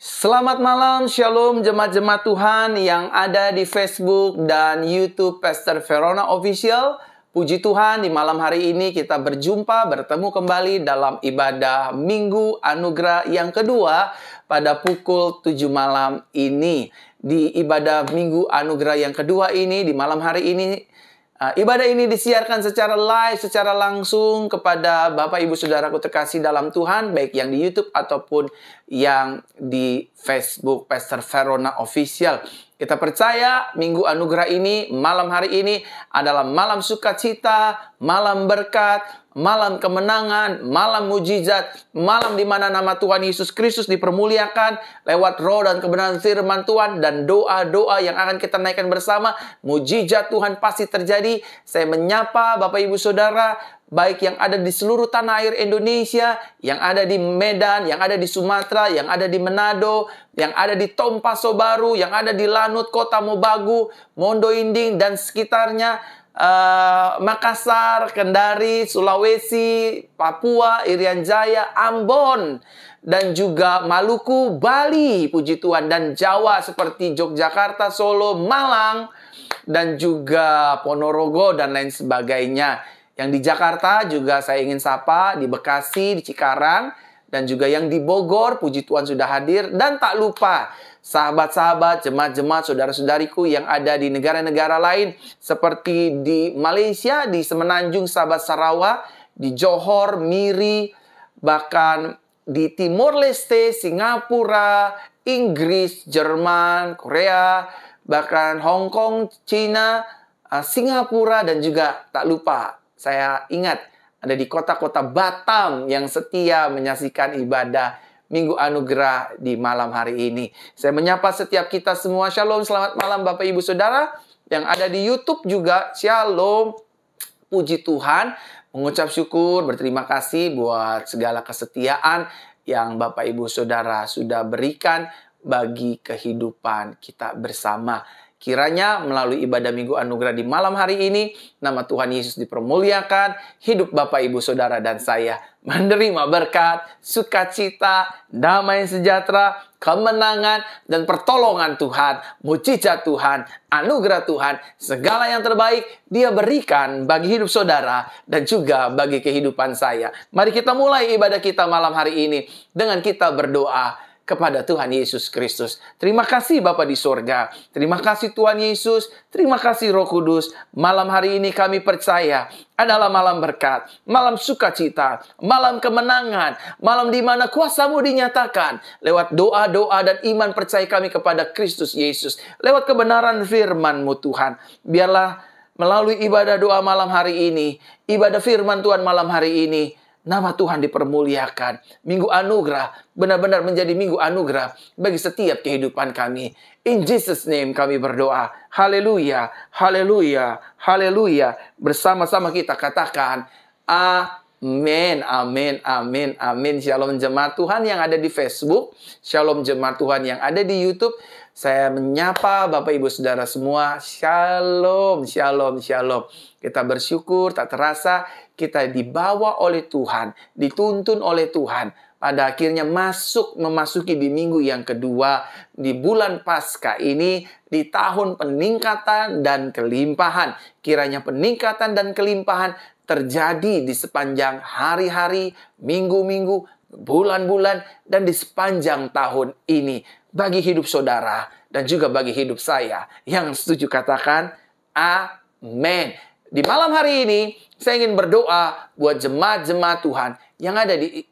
Selamat malam, Shalom jemaat-jemaat Tuhan yang ada di Facebook dan YouTube Pastor Verona Official. Puji Tuhan, di malam hari ini kita berjumpa, bertemu kembali dalam ibadah Minggu Anugerah yang kedua pada pukul 7 malam ini. Di ibadah Minggu Anugerah yang kedua ini, di malam hari ini, Ah, ibadah ini disiarkan secara live, secara langsung kepada Bapak Ibu Saudaraku terkasih dalam Tuhan, baik yang di YouTube ataupun yang di Facebook Pastor Verona Official. Kita percaya Minggu Anugerah ini, malam hari ini adalah malam sukacita, malam berkat, malam kemenangan, malam mujizat, malam di mana nama Tuhan Yesus Kristus dipermuliakan lewat roh dan kebenaran firman Tuhan dan doa-doa yang akan kita naikkan bersama. Mujizat Tuhan pasti terjadi. Saya menyapa Bapak Ibu Saudara, baik yang ada di seluruh tanah air Indonesia, yang ada di Medan, yang ada di Sumatera, yang ada di Manado, yang ada di Tompaso Baru, yang ada di Lanut, Kota Mobagu, Mondo Inding, dan sekitarnya, uh, Makassar, Kendari, Sulawesi, Papua, Irian Jaya, Ambon, dan juga Maluku, Bali, puji Tuhan, dan Jawa seperti Yogyakarta, Solo, Malang, dan juga Ponorogo, dan lain sebagainya. Yang di Jakarta juga saya ingin sapa, di Bekasi, di Cikarang, dan juga yang di Bogor, puji Tuhan sudah hadir. Dan tak lupa, sahabat-sahabat, jemaat-jemaat, saudara-saudariku yang ada di negara-negara lain, seperti di Malaysia, di Semenanjung, sahabat Sarawak, di Johor, Miri, bahkan di Timor Leste, Singapura, Inggris, Jerman, Korea, bahkan Hong Kong, Cina, ah, Singapura, dan juga tak lupa saya ingat ada di kota-kota Batam yang setia menyaksikan ibadah Minggu Anugerah di malam hari ini. Saya menyapa setiap kita semua. Shalom, selamat malam Bapak Ibu Saudara. Yang ada di Youtube juga, Shalom. Puji Tuhan, mengucap syukur, berterima kasih buat segala kesetiaan yang Bapak Ibu Saudara sudah berikan bagi kehidupan kita bersama Kiranya melalui ibadah Minggu Anugerah di malam hari ini, nama Tuhan Yesus dipermuliakan, hidup Bapak, Ibu, Saudara, dan saya menerima berkat, sukacita, damai sejahtera, kemenangan, dan pertolongan Tuhan, mujizat Tuhan, anugerah Tuhan, segala yang terbaik dia berikan bagi hidup saudara dan juga bagi kehidupan saya. Mari kita mulai ibadah kita malam hari ini dengan kita berdoa kepada Tuhan Yesus Kristus. Terima kasih Bapa di sorga. Terima kasih Tuhan Yesus. Terima kasih Roh Kudus. Malam hari ini kami percaya adalah malam berkat, malam sukacita, malam kemenangan, malam di mana kuasamu dinyatakan lewat doa-doa dan iman percaya kami kepada Kristus Yesus, lewat kebenaran FirmanMu Tuhan. Biarlah melalui ibadah doa malam hari ini, ibadah firman Tuhan malam hari ini, Nama Tuhan dipermuliakan. Minggu anugerah benar-benar menjadi minggu anugerah bagi setiap kehidupan kami. In Jesus name kami berdoa. Haleluya, haleluya, haleluya. Bersama-sama kita katakan Amin, amin, amin, amin. Shalom jemaat Tuhan yang ada di Facebook, Shalom jemaat Tuhan yang ada di YouTube. Saya menyapa Bapak Ibu Saudara semua. Shalom, shalom, shalom. Kita bersyukur tak terasa kita dibawa oleh Tuhan, dituntun oleh Tuhan. Pada akhirnya masuk memasuki di minggu yang kedua di bulan Paskah ini di tahun peningkatan dan kelimpahan. Kiranya peningkatan dan kelimpahan terjadi di sepanjang hari-hari, minggu-minggu, bulan-bulan, dan di sepanjang tahun ini bagi hidup saudara dan juga bagi hidup saya. Yang setuju katakan amin. Di malam hari ini saya ingin berdoa buat jemaat-jemaat Tuhan yang ada di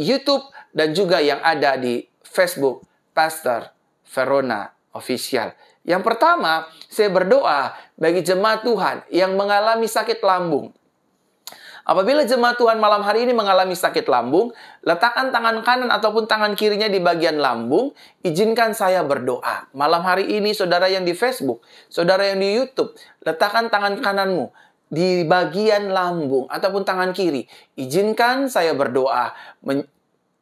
YouTube dan juga yang ada di Facebook Pastor Verona Official. Yang pertama, saya berdoa bagi jemaat Tuhan yang mengalami sakit lambung. Apabila jemaat Tuhan malam hari ini mengalami sakit lambung, letakkan tangan kanan ataupun tangan kirinya di bagian lambung, izinkan saya berdoa. Malam hari ini saudara yang di Facebook, saudara yang di YouTube, letakkan tangan kananmu di bagian lambung ataupun tangan kiri. Izinkan saya berdoa men-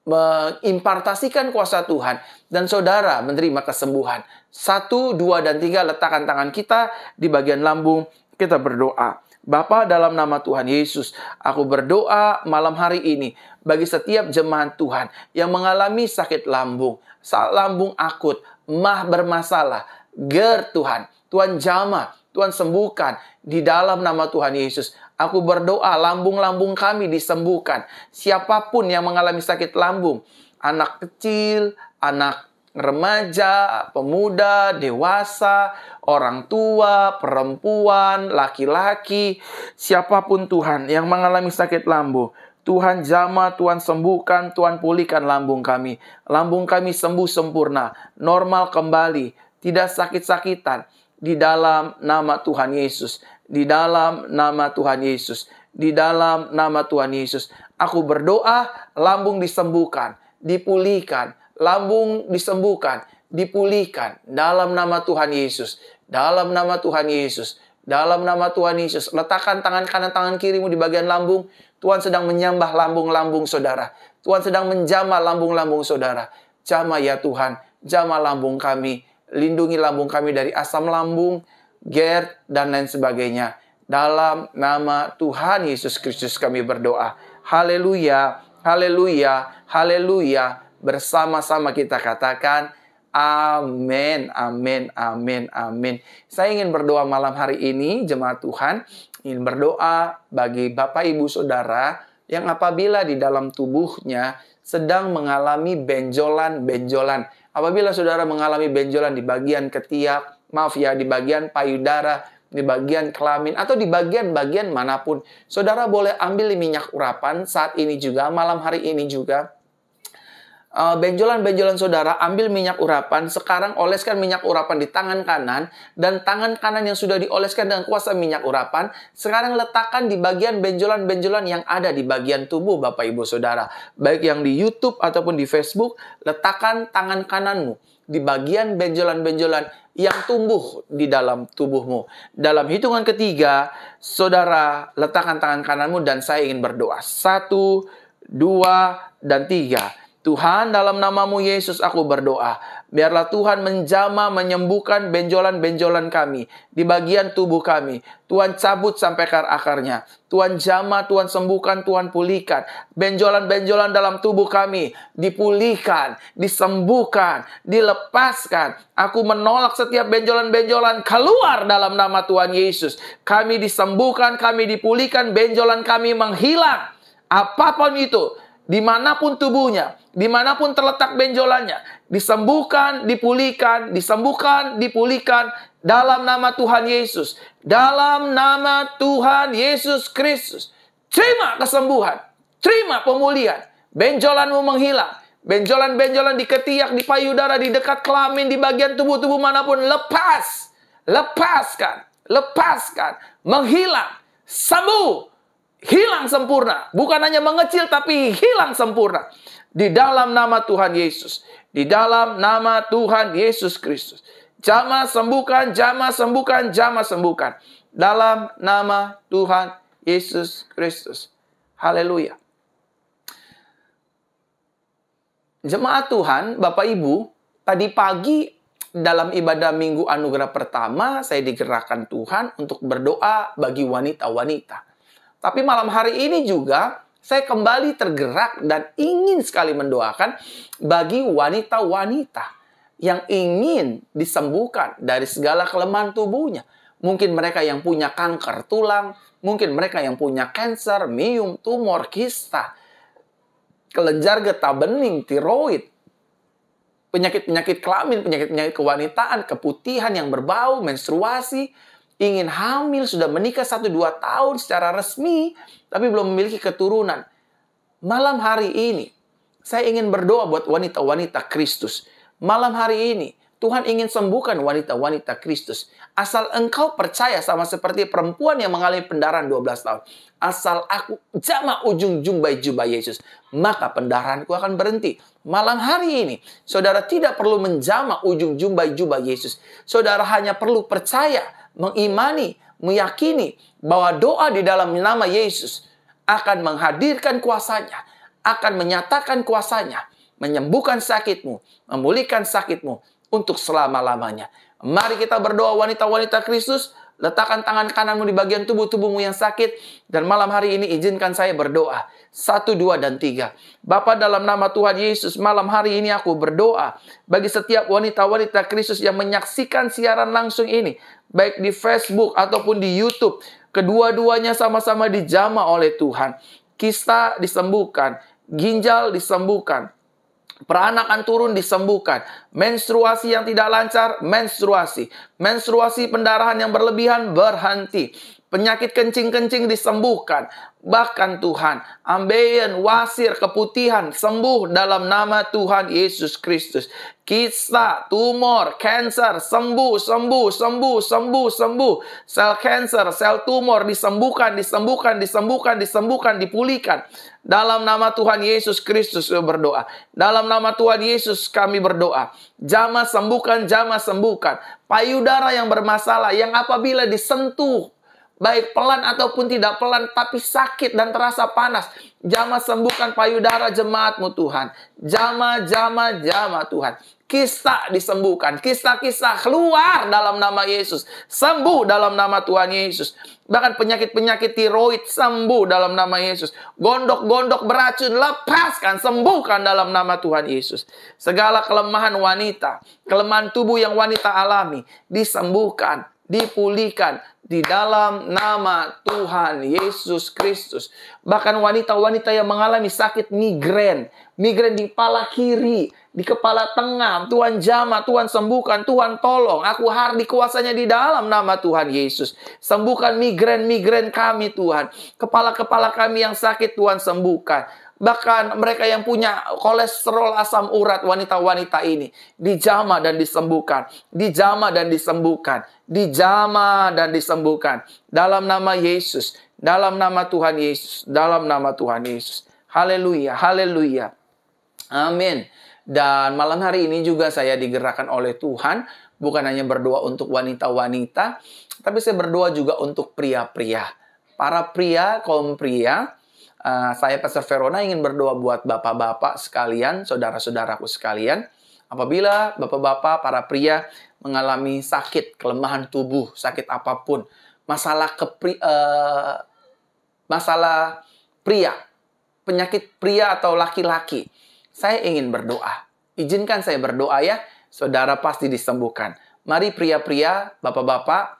mengimpartasikan kuasa Tuhan dan saudara menerima kesembuhan. Satu, dua, dan tiga letakkan tangan kita di bagian lambung, kita berdoa. Bapa dalam nama Tuhan Yesus, aku berdoa malam hari ini bagi setiap jemaat Tuhan yang mengalami sakit lambung, lambung akut, mah bermasalah, ger Tuhan, Tuhan jama, Tuhan sembuhkan di dalam nama Tuhan Yesus. Aku berdoa lambung-lambung kami disembuhkan. Siapapun yang mengalami sakit lambung, anak kecil, anak remaja, pemuda, dewasa, orang tua, perempuan, laki-laki, siapapun Tuhan yang mengalami sakit lambung. Tuhan jama, Tuhan sembuhkan, Tuhan pulihkan lambung kami. Lambung kami sembuh sempurna, normal kembali, tidak sakit-sakitan. Di dalam nama Tuhan Yesus, di dalam nama Tuhan Yesus, di dalam nama Tuhan Yesus. Aku berdoa, lambung disembuhkan, dipulihkan, lambung disembuhkan, dipulihkan dalam nama Tuhan Yesus. Dalam nama Tuhan Yesus. Dalam nama Tuhan Yesus. Letakkan tangan kanan tangan kirimu di bagian lambung. Tuhan sedang menyambah lambung-lambung saudara. Tuhan sedang menjama lambung-lambung saudara. Jama ya Tuhan, jama lambung kami. Lindungi lambung kami dari asam lambung, GER dan lain sebagainya. Dalam nama Tuhan Yesus Kristus kami berdoa. Haleluya, haleluya, haleluya. Bersama-sama kita katakan, Amin, amin, amin, amin. Saya ingin berdoa malam hari ini, jemaat Tuhan, ingin berdoa bagi Bapak Ibu Saudara yang apabila di dalam tubuhnya sedang mengalami benjolan-benjolan. Apabila saudara mengalami benjolan di bagian ketiak, maaf ya, di bagian payudara, di bagian kelamin, atau di bagian-bagian manapun, saudara boleh ambil minyak urapan saat ini juga, malam hari ini juga, Eh, benjolan-benjolan saudara, ambil minyak urapan, sekarang oleskan minyak urapan di tangan kanan, dan tangan kanan yang sudah dioleskan dengan kuasa minyak urapan, sekarang letakkan di bagian benjolan-benjolan yang ada di bagian tubuh Bapak Ibu Saudara. Baik yang di Youtube ataupun di Facebook, letakkan tangan kananmu di bagian benjolan-benjolan yang tumbuh di dalam tubuhmu. Dalam hitungan ketiga, saudara letakkan tangan kananmu dan saya ingin berdoa. Satu, dua, dan tiga. Tuhan, dalam namamu Yesus aku berdoa. Biarlah Tuhan menjama, menyembuhkan benjolan-benjolan kami di bagian tubuh kami. Tuhan cabut sampai ke akarnya. Tuhan jama, Tuhan sembuhkan, Tuhan pulihkan. Benjolan-benjolan dalam tubuh kami dipulihkan, disembuhkan, dilepaskan. Aku menolak setiap benjolan-benjolan keluar dalam nama Tuhan Yesus. Kami disembuhkan, kami dipulihkan, benjolan kami menghilang. Apapun itu, dimanapun tubuhnya, dimanapun terletak benjolannya, disembuhkan, dipulihkan, disembuhkan, dipulihkan dalam nama Tuhan Yesus. Dalam nama Tuhan Yesus Kristus. Terima kesembuhan, terima pemulihan. Benjolanmu menghilang, benjolan-benjolan di ketiak, di payudara, di dekat kelamin, di bagian tubuh-tubuh manapun lepas. Lepaskan, lepaskan, menghilang, sembuh, hilang sempurna. Bukan hanya mengecil tapi hilang sempurna. Di dalam nama Tuhan Yesus. Di dalam nama Tuhan Yesus Kristus. Jama sembuhkan, jama sembuhkan, jama sembuhkan. Dalam nama Tuhan Yesus Kristus. Haleluya. Jemaat Tuhan, Bapak Ibu, tadi pagi dalam ibadah Minggu Anugerah pertama, saya digerakkan Tuhan untuk berdoa bagi wanita-wanita tapi malam hari ini juga saya kembali tergerak dan ingin sekali mendoakan bagi wanita-wanita yang ingin disembuhkan dari segala kelemahan tubuhnya. Mungkin mereka yang punya kanker tulang, mungkin mereka yang punya kanker, mium, tumor, kista, kelenjar getah bening, tiroid, penyakit-penyakit kelamin, penyakit-penyakit kewanitaan, keputihan yang berbau, menstruasi, ingin hamil, sudah menikah satu dua tahun secara resmi, tapi belum memiliki keturunan. Malam hari ini, saya ingin berdoa buat wanita-wanita Kristus. Malam hari ini, Tuhan ingin sembuhkan wanita-wanita Kristus. Asal engkau percaya sama seperti perempuan yang mengalami pendarahan 12 tahun. Asal aku jama ujung jumbai jubah Yesus, maka pendarahanku akan berhenti. Malam hari ini, saudara tidak perlu menjama ujung jumbai jubah Yesus. Saudara hanya perlu percaya mengimani, meyakini bahwa doa di dalam nama Yesus akan menghadirkan kuasanya, akan menyatakan kuasanya, menyembuhkan sakitmu, memulihkan sakitmu untuk selama-lamanya. Mari kita berdoa wanita-wanita Kristus, Letakkan tangan kananmu di bagian tubuh-tubuhmu yang sakit. Dan malam hari ini izinkan saya berdoa. Satu, dua, dan tiga. Bapak dalam nama Tuhan Yesus, malam hari ini aku berdoa. Bagi setiap wanita-wanita Kristus yang menyaksikan siaran langsung ini. Baik di Facebook ataupun di Youtube. Kedua-duanya sama-sama dijama oleh Tuhan. Kista disembuhkan. Ginjal disembuhkan Peranakan turun disembuhkan. Menstruasi yang tidak lancar, menstruasi. Menstruasi pendarahan yang berlebihan berhenti. Penyakit kencing-kencing disembuhkan. Bahkan Tuhan, ambeien, wasir, keputihan, sembuh dalam nama Tuhan Yesus Kristus. Kista, tumor, cancer, sembuh, sembuh, sembuh, sembuh, sembuh. Sel cancer, sel tumor disembuhkan, disembuhkan, disembuhkan, disembuhkan, dipulihkan. Dalam nama Tuhan Yesus Kristus berdoa. Dalam nama Tuhan Yesus kami berdoa. Jama sembuhkan, jama sembuhkan. Payudara yang bermasalah, yang apabila disentuh baik pelan ataupun tidak pelan, tapi sakit dan terasa panas. Jama sembuhkan payudara jemaatmu Tuhan. Jama, jama, jama Tuhan. Kisah disembuhkan. Kisah-kisah keluar dalam nama Yesus. Sembuh dalam nama Tuhan Yesus. Bahkan penyakit-penyakit tiroid sembuh dalam nama Yesus. Gondok-gondok beracun lepaskan, sembuhkan dalam nama Tuhan Yesus. Segala kelemahan wanita, kelemahan tubuh yang wanita alami, disembuhkan, dipulihkan, di dalam nama Tuhan Yesus Kristus. Bahkan wanita-wanita yang mengalami sakit migren, migren di kepala kiri, di kepala tengah, Tuhan jama, Tuhan sembuhkan, Tuhan tolong. Aku hardi kuasanya di dalam nama Tuhan Yesus. Sembuhkan migren-migren kami Tuhan. Kepala-kepala kami yang sakit Tuhan sembuhkan Bahkan mereka yang punya kolesterol asam urat wanita-wanita ini dijama dan disembuhkan, dijama dan disembuhkan, dijama dan disembuhkan dalam nama Yesus, dalam nama Tuhan Yesus, dalam nama Tuhan Yesus. Haleluya, haleluya. Amin. Dan malam hari ini juga saya digerakkan oleh Tuhan bukan hanya berdoa untuk wanita-wanita, tapi saya berdoa juga untuk pria-pria. Para pria, kaum pria, Eh, saya Pastor Verona ingin berdoa buat bapak-bapak sekalian, saudara-saudaraku sekalian. Apabila bapak-bapak, para pria mengalami sakit, kelemahan tubuh, sakit apapun, masalah kepri, uh, masalah pria, penyakit pria atau laki-laki, saya ingin berdoa. Izinkan saya berdoa ya, saudara pasti disembuhkan. Mari pria-pria, bapak-bapak,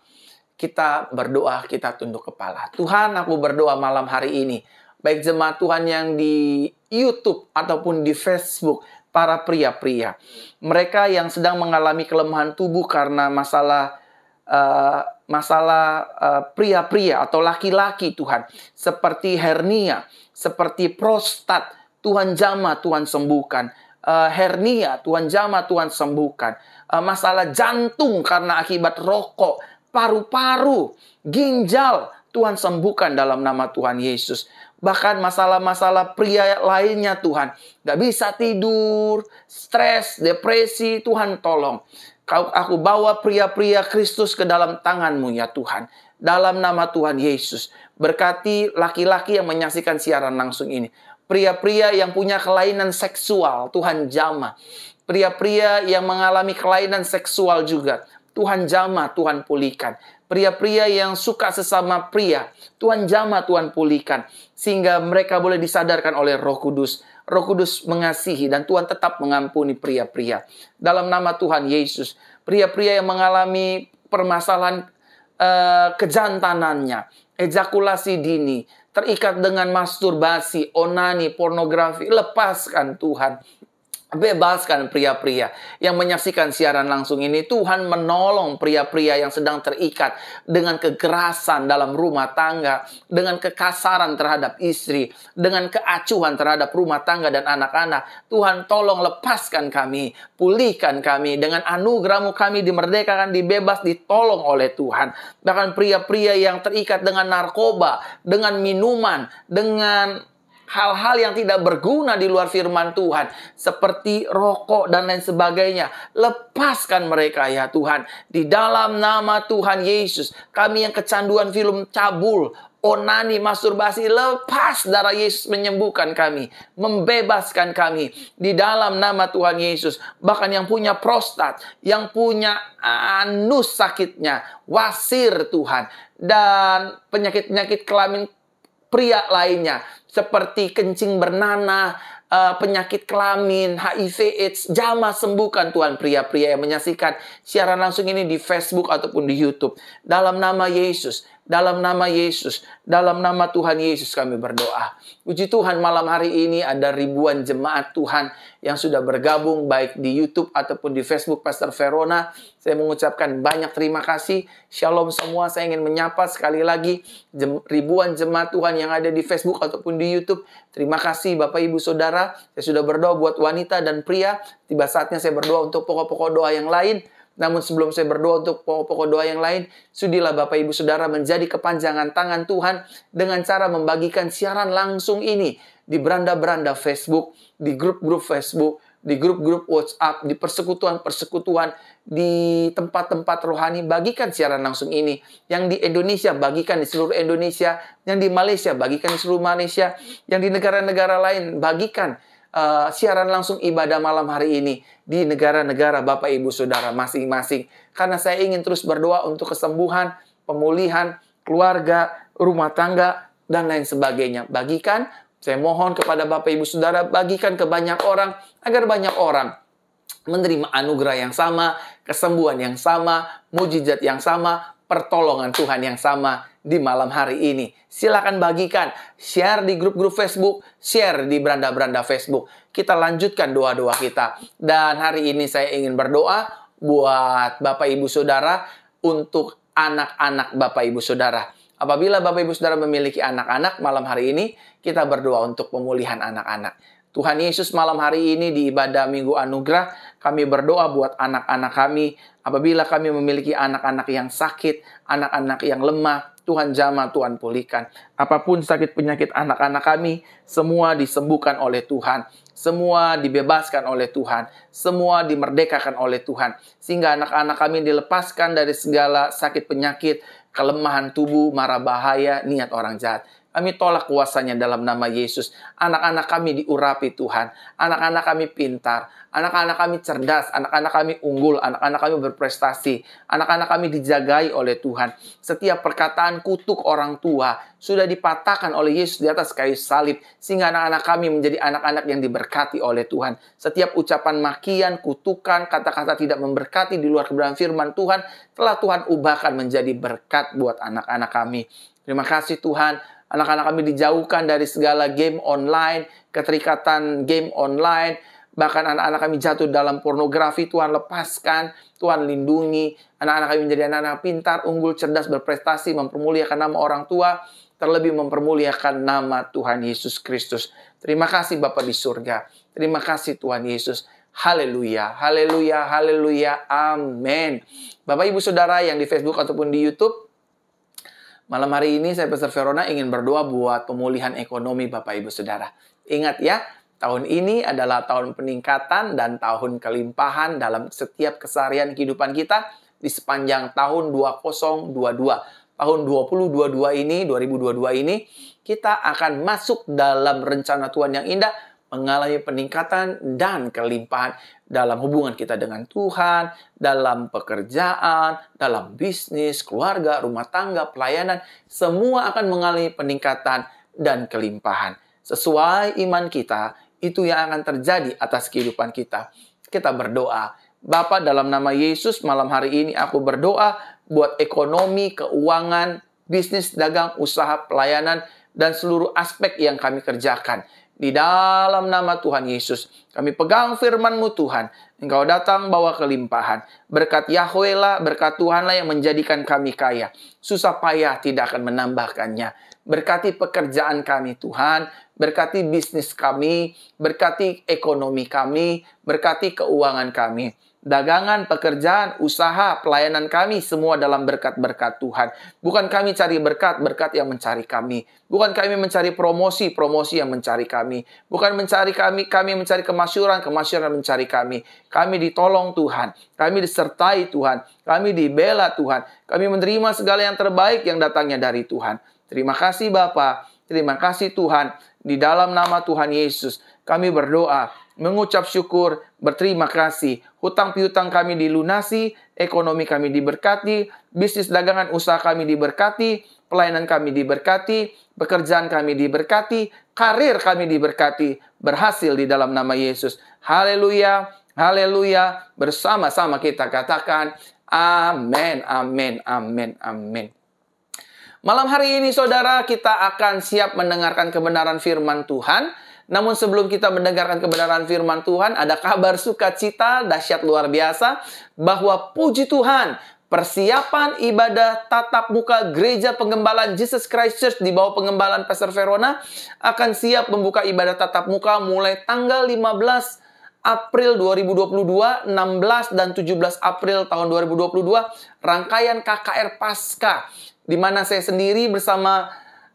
kita berdoa, kita tunduk kepala. Tuhan, aku berdoa malam hari ini baik jemaat Tuhan yang di YouTube ataupun di Facebook, para pria-pria. Mereka yang sedang mengalami kelemahan tubuh karena masalah uh, masalah uh, pria-pria atau laki-laki Tuhan, seperti hernia, seperti prostat, Tuhan jama, Tuhan sembuhkan. Uh, hernia, Tuhan jama, Tuhan sembuhkan. Uh, masalah jantung karena akibat rokok, paru-paru, ginjal, Tuhan sembuhkan dalam nama Tuhan Yesus bahkan masalah-masalah pria lainnya Tuhan. Gak bisa tidur, stres, depresi, Tuhan tolong. Kau, aku bawa pria-pria Kristus ke dalam tanganmu ya Tuhan. Dalam nama Tuhan Yesus. Berkati laki-laki yang menyaksikan siaran langsung ini. Pria-pria yang punya kelainan seksual, Tuhan jama. Pria-pria yang mengalami kelainan seksual juga. Tuhan jama, Tuhan pulihkan pria-pria yang suka sesama pria. Tuhan jama, Tuhan pulihkan. Sehingga mereka boleh disadarkan oleh roh kudus. Roh Kudus mengasihi dan Tuhan tetap mengampuni pria-pria. Dalam nama Tuhan Yesus, pria-pria yang mengalami permasalahan uh, kejantanannya, ejakulasi dini, terikat dengan masturbasi, onani, pornografi, lepaskan Tuhan Bebaskan pria-pria yang menyaksikan siaran langsung ini. Tuhan menolong pria-pria yang sedang terikat dengan kekerasan dalam rumah tangga, dengan kekasaran terhadap istri, dengan keacuhan terhadap rumah tangga dan anak-anak. Tuhan tolong lepaskan kami, pulihkan kami. Dengan anugerahmu kami dimerdekakan, dibebas, ditolong oleh Tuhan. Bahkan pria-pria yang terikat dengan narkoba, dengan minuman, dengan hal-hal yang tidak berguna di luar firman Tuhan, seperti rokok dan lain sebagainya. Lepaskan mereka ya Tuhan. Di dalam nama Tuhan Yesus, kami yang kecanduan film cabul, onani, masturbasi, lepas darah Yesus menyembuhkan kami, membebaskan kami di dalam nama Tuhan Yesus. Bahkan yang punya prostat, yang punya anus sakitnya, wasir Tuhan, dan penyakit-penyakit kelamin pria lainnya seperti kencing bernanah, uh, penyakit kelamin, HIV AIDS, jamaah sembuhkan Tuhan pria-pria yang menyaksikan siaran langsung ini di Facebook ataupun di YouTube. Dalam nama Yesus, dalam nama Yesus, dalam nama Tuhan Yesus kami berdoa. Puji Tuhan malam hari ini ada ribuan jemaat Tuhan yang sudah bergabung baik di YouTube ataupun di Facebook Pastor Verona. Saya mengucapkan banyak terima kasih. Shalom semua. Saya ingin menyapa sekali lagi ribuan jemaat Tuhan yang ada di Facebook ataupun di YouTube. Terima kasih Bapak Ibu Saudara. Saya sudah berdoa buat wanita dan pria. Tiba saatnya saya berdoa untuk pokok-pokok doa yang lain. Namun sebelum saya berdoa untuk pokok-pokok doa yang lain, sudilah Bapak Ibu Saudara menjadi kepanjangan tangan Tuhan dengan cara membagikan siaran langsung ini di beranda-beranda Facebook, di grup-grup Facebook, di grup-grup WhatsApp, di persekutuan-persekutuan, di tempat-tempat rohani, bagikan siaran langsung ini. Yang di Indonesia, bagikan di seluruh Indonesia. Yang di Malaysia, bagikan di seluruh Malaysia. Yang di negara-negara lain, bagikan uh, siaran langsung ibadah malam hari ini di negara-negara Bapak Ibu Saudara masing-masing. Karena saya ingin terus berdoa untuk kesembuhan, pemulihan, keluarga, rumah tangga, dan lain sebagainya. Bagikan, saya mohon kepada Bapak Ibu Saudara, bagikan ke banyak orang, agar banyak orang menerima anugerah yang sama, kesembuhan yang sama, mujizat yang sama, pertolongan Tuhan yang sama di malam hari ini. Silakan bagikan, share di grup-grup Facebook, share di beranda-beranda Facebook. Kita lanjutkan doa-doa kita. Dan hari ini saya ingin berdoa buat Bapak Ibu Saudara untuk anak-anak Bapak Ibu Saudara. Apabila Bapak Ibu Saudara memiliki anak-anak malam hari ini, kita berdoa untuk pemulihan anak-anak. Tuhan Yesus malam hari ini di ibadah Minggu Anugerah, kami berdoa buat anak-anak kami. Apabila kami memiliki anak-anak yang sakit, anak-anak yang lemah, Tuhan jama, Tuhan pulihkan. Apapun sakit penyakit anak-anak kami, semua disembuhkan oleh Tuhan. Semua dibebaskan oleh Tuhan. Semua dimerdekakan oleh Tuhan. Sehingga anak-anak kami dilepaskan dari segala sakit penyakit, kelemahan tubuh, marah bahaya, niat orang jahat. Kami tolak kuasanya dalam nama Yesus. Anak-anak kami diurapi Tuhan. Anak-anak kami pintar. Anak-anak kami cerdas. Anak-anak kami unggul. Anak-anak kami berprestasi. Anak-anak kami dijagai oleh Tuhan. Setiap perkataan kutuk orang tua sudah dipatahkan oleh Yesus di atas kayu salib. Sehingga anak-anak kami menjadi anak-anak yang diberkati oleh Tuhan. Setiap ucapan makian, kutukan, kata-kata tidak memberkati di luar kebenaran firman Tuhan telah Tuhan ubahkan menjadi berkat buat anak-anak kami. Terima kasih Tuhan Anak-anak kami dijauhkan dari segala game online, keterikatan game online, bahkan anak-anak kami jatuh dalam pornografi, Tuhan lepaskan, Tuhan lindungi, anak-anak kami menjadi anak-anak pintar, unggul, cerdas, berprestasi, mempermuliakan nama orang tua, terlebih mempermuliakan nama Tuhan Yesus Kristus. Terima kasih Bapak di surga. Terima kasih Tuhan Yesus. Haleluya, haleluya, haleluya, amin. Bapak, ibu, saudara yang di Facebook ataupun di Youtube, Malam hari ini saya Pastor Verona ingin berdoa buat pemulihan ekonomi Bapak Ibu Saudara. Ingat ya, tahun ini adalah tahun peningkatan dan tahun kelimpahan dalam setiap kesarian kehidupan kita di sepanjang tahun 2022. Tahun 2022 ini, 2022 ini, kita akan masuk dalam rencana Tuhan yang indah, mengalami peningkatan dan kelimpahan dalam hubungan kita dengan Tuhan, dalam pekerjaan, dalam bisnis, keluarga, rumah tangga, pelayanan, semua akan mengalami peningkatan dan kelimpahan. Sesuai iman kita, itu yang akan terjadi atas kehidupan kita. Kita berdoa, Bapa dalam nama Yesus malam hari ini aku berdoa buat ekonomi, keuangan, bisnis, dagang, usaha, pelayanan, dan seluruh aspek yang kami kerjakan di dalam nama Tuhan Yesus. Kami pegang firman-Mu Tuhan. Engkau datang bawa kelimpahan. Berkat Yahweh lah, berkat Tuhanlah yang menjadikan kami kaya. Susah payah tidak akan menambahkannya. Berkati pekerjaan kami Tuhan, berkati bisnis kami, berkati ekonomi kami, berkati keuangan kami dagangan, pekerjaan, usaha, pelayanan kami semua dalam berkat-berkat Tuhan. Bukan kami cari berkat, berkat yang mencari kami. Bukan kami mencari promosi, promosi yang mencari kami. Bukan mencari kami, kami mencari kemasyuran, kemasyuran mencari kami. Kami ditolong Tuhan, kami disertai Tuhan, kami dibela Tuhan. Kami menerima segala yang terbaik yang datangnya dari Tuhan. Terima kasih Bapak, terima kasih Tuhan. Di dalam nama Tuhan Yesus, kami berdoa mengucap syukur, berterima kasih. Hutang piutang kami dilunasi, ekonomi kami diberkati, bisnis dagangan usaha kami diberkati, pelayanan kami diberkati, pekerjaan kami diberkati, karir kami diberkati, berhasil di dalam nama Yesus. Haleluya, haleluya. Bersama-sama kita katakan amin, amin, amin, amin. Malam hari ini saudara kita akan siap mendengarkan kebenaran firman Tuhan namun sebelum kita mendengarkan kebenaran firman Tuhan, ada kabar sukacita dahsyat luar biasa bahwa puji Tuhan, persiapan ibadah tatap muka gereja pengembalan Jesus Christ Church di bawah pengembalaan Pastor Verona akan siap membuka ibadah tatap muka mulai tanggal 15 April 2022, 16 dan 17 April tahun 2022 rangkaian KKR Pasca di mana saya sendiri bersama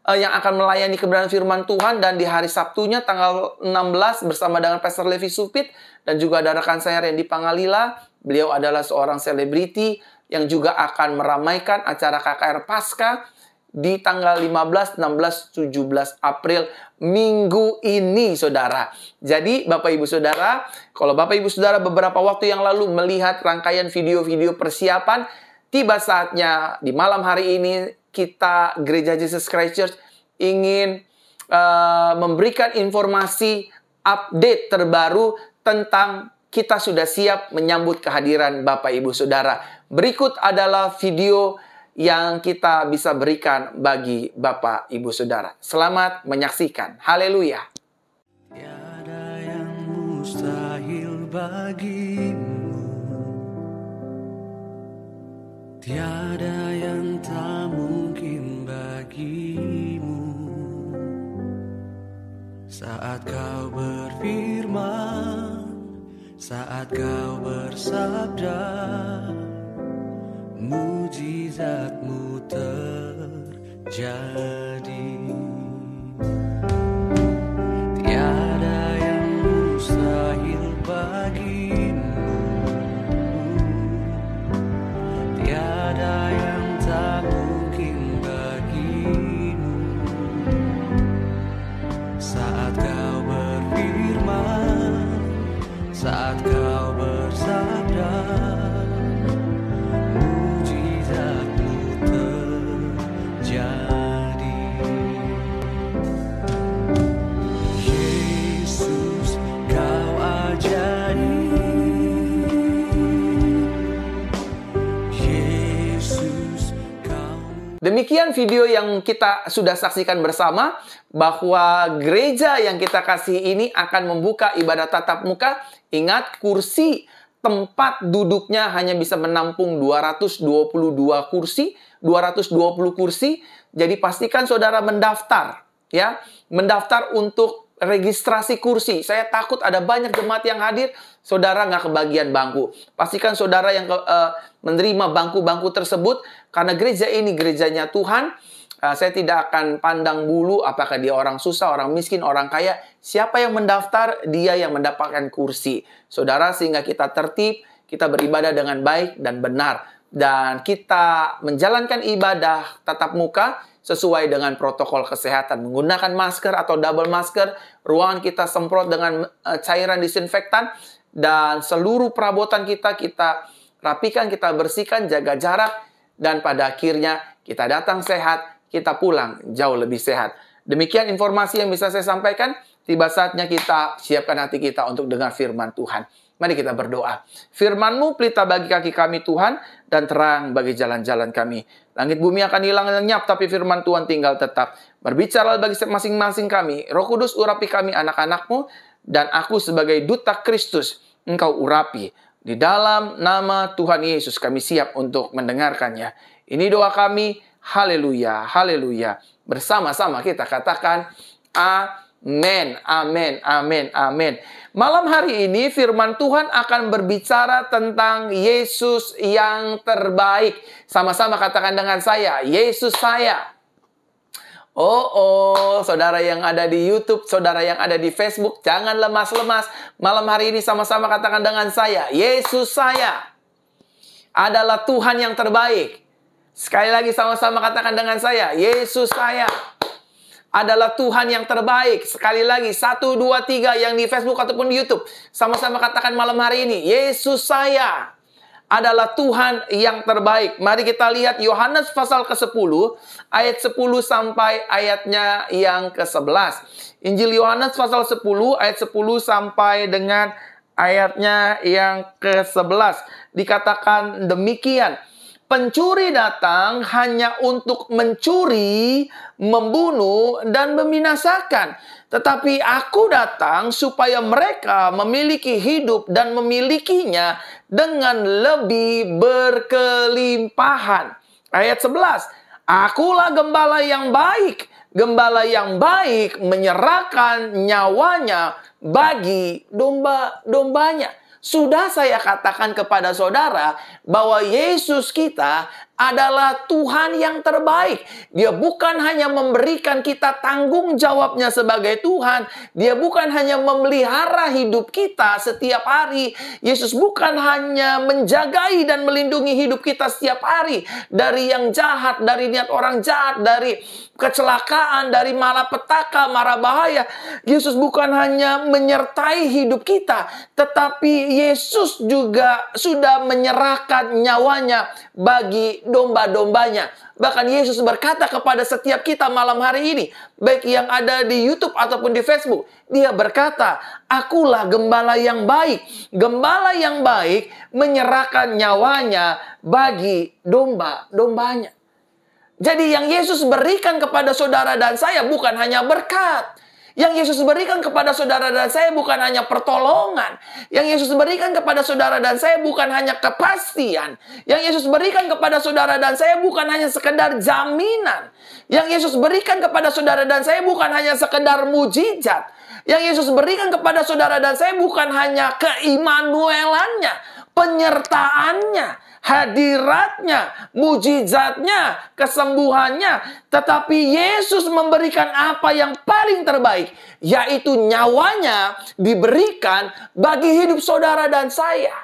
uh, yang akan melayani kebenaran firman Tuhan dan di hari Sabtunya tanggal 16 bersama dengan Pastor Levi Supit dan juga ada rekan saya Randy Pangalila. Beliau adalah seorang selebriti yang juga akan meramaikan acara KKR Pasca di tanggal 15, 16, 17 April minggu ini saudara. Jadi Bapak Ibu Saudara, kalau Bapak Ibu Saudara beberapa waktu yang lalu melihat rangkaian video-video persiapan, tiba saatnya di malam hari ini kita Gereja Jesus Christ Church ingin uh, memberikan informasi update terbaru tentang kita sudah siap menyambut kehadiran Bapak Ibu Saudara. Berikut adalah video yang kita bisa berikan bagi Bapak Ibu Saudara. Selamat menyaksikan. Haleluya. Tiada yang mustahil bagimu. Tiada Saat kau berfirman, saat kau bersabda, mujizatmu terjadi. Tiada yang mustahil bagimu, tiada yang saat kau bersama Demikian video yang kita sudah saksikan bersama bahwa gereja yang kita kasih ini akan membuka ibadah tatap muka. Ingat kursi tempat duduknya hanya bisa menampung 222 kursi, 220 kursi. Jadi pastikan saudara mendaftar ya, mendaftar untuk registrasi kursi. Saya takut ada banyak jemaat yang hadir, saudara nggak kebagian bangku. Pastikan saudara yang ke, uh, menerima bangku-bangku tersebut karena gereja ini gerejanya Tuhan. Uh, saya tidak akan pandang bulu apakah dia orang susah, orang miskin, orang kaya. Siapa yang mendaftar, dia yang mendapatkan kursi. Saudara, sehingga kita tertib, kita beribadah dengan baik dan benar. Dan kita menjalankan ibadah tatap muka sesuai dengan protokol kesehatan. Menggunakan masker atau double masker, ruangan kita semprot dengan eh, cairan disinfektan, dan seluruh perabotan kita, kita rapikan, kita bersihkan, jaga jarak, dan pada akhirnya kita datang sehat, kita pulang jauh lebih sehat. Demikian informasi yang bisa saya sampaikan. Tiba saatnya kita siapkan hati kita untuk dengar firman Tuhan. Mari kita berdoa. Firmanmu pelita bagi kaki kami Tuhan dan terang bagi jalan-jalan kami. Langit bumi akan hilang lenyap tapi firman Tuhan tinggal tetap. Berbicara bagi masing-masing kami. Roh Kudus urapi kami anak-anakmu dan aku sebagai duta Kristus engkau urapi. Di dalam nama Tuhan Yesus kami siap untuk mendengarkannya. Ini doa kami. Haleluya, haleluya. Bersama-sama kita katakan amin. Amin, amin, amin, amin. Malam hari ini firman Tuhan akan berbicara tentang Yesus yang terbaik. Sama-sama katakan dengan saya, Yesus saya. Oh, oh, saudara yang ada di YouTube, saudara yang ada di Facebook, jangan lemas-lemas. Malam hari ini sama-sama katakan dengan saya, Yesus saya adalah Tuhan yang terbaik. Sekali lagi sama-sama katakan dengan saya, Yesus saya adalah Tuhan yang terbaik. Sekali lagi, satu, dua, tiga yang di Facebook ataupun di YouTube. Sama-sama katakan malam hari ini, Yesus saya adalah Tuhan yang terbaik. Mari kita lihat Yohanes pasal ke-10, ayat 10 sampai ayatnya yang ke-11. Injil Yohanes pasal 10, ayat 10 sampai dengan ayatnya yang ke-11. Dikatakan demikian. Pencuri datang hanya untuk mencuri, membunuh, dan membinasakan. Tetapi aku datang supaya mereka memiliki hidup dan memilikinya dengan lebih berkelimpahan. Ayat 11, Akulah gembala yang baik. Gembala yang baik menyerahkan nyawanya bagi domba-dombanya. Sudah saya katakan kepada saudara bahwa Yesus kita adalah Tuhan yang terbaik. Dia bukan hanya memberikan kita tanggung jawabnya sebagai Tuhan, dia bukan hanya memelihara hidup kita setiap hari. Yesus bukan hanya menjagai dan melindungi hidup kita setiap hari dari yang jahat, dari niat orang jahat, dari kecelakaan, dari malapetaka, mara bahaya. Yesus bukan hanya menyertai hidup kita, tetapi Yesus juga sudah menyerahkan nyawanya bagi domba-dombanya. Bahkan Yesus berkata kepada setiap kita malam hari ini, baik yang ada di YouTube ataupun di Facebook, dia berkata, "Akulah gembala yang baik. Gembala yang baik menyerahkan nyawanya bagi domba-dombanya." Jadi yang Yesus berikan kepada saudara dan saya bukan hanya berkat, yang Yesus berikan kepada saudara dan saya bukan hanya pertolongan. Yang Yesus berikan kepada saudara dan saya bukan hanya kepastian. Yang Yesus berikan kepada saudara dan saya bukan hanya sekedar jaminan. Yang Yesus berikan kepada saudara dan saya bukan hanya sekedar mujizat. Yang Yesus berikan kepada saudara dan saya bukan hanya keimanuelannya, penyertaannya hadiratnya, mujizatnya, kesembuhannya. Tetapi Yesus memberikan apa yang paling terbaik, yaitu nyawanya diberikan bagi hidup saudara dan saya.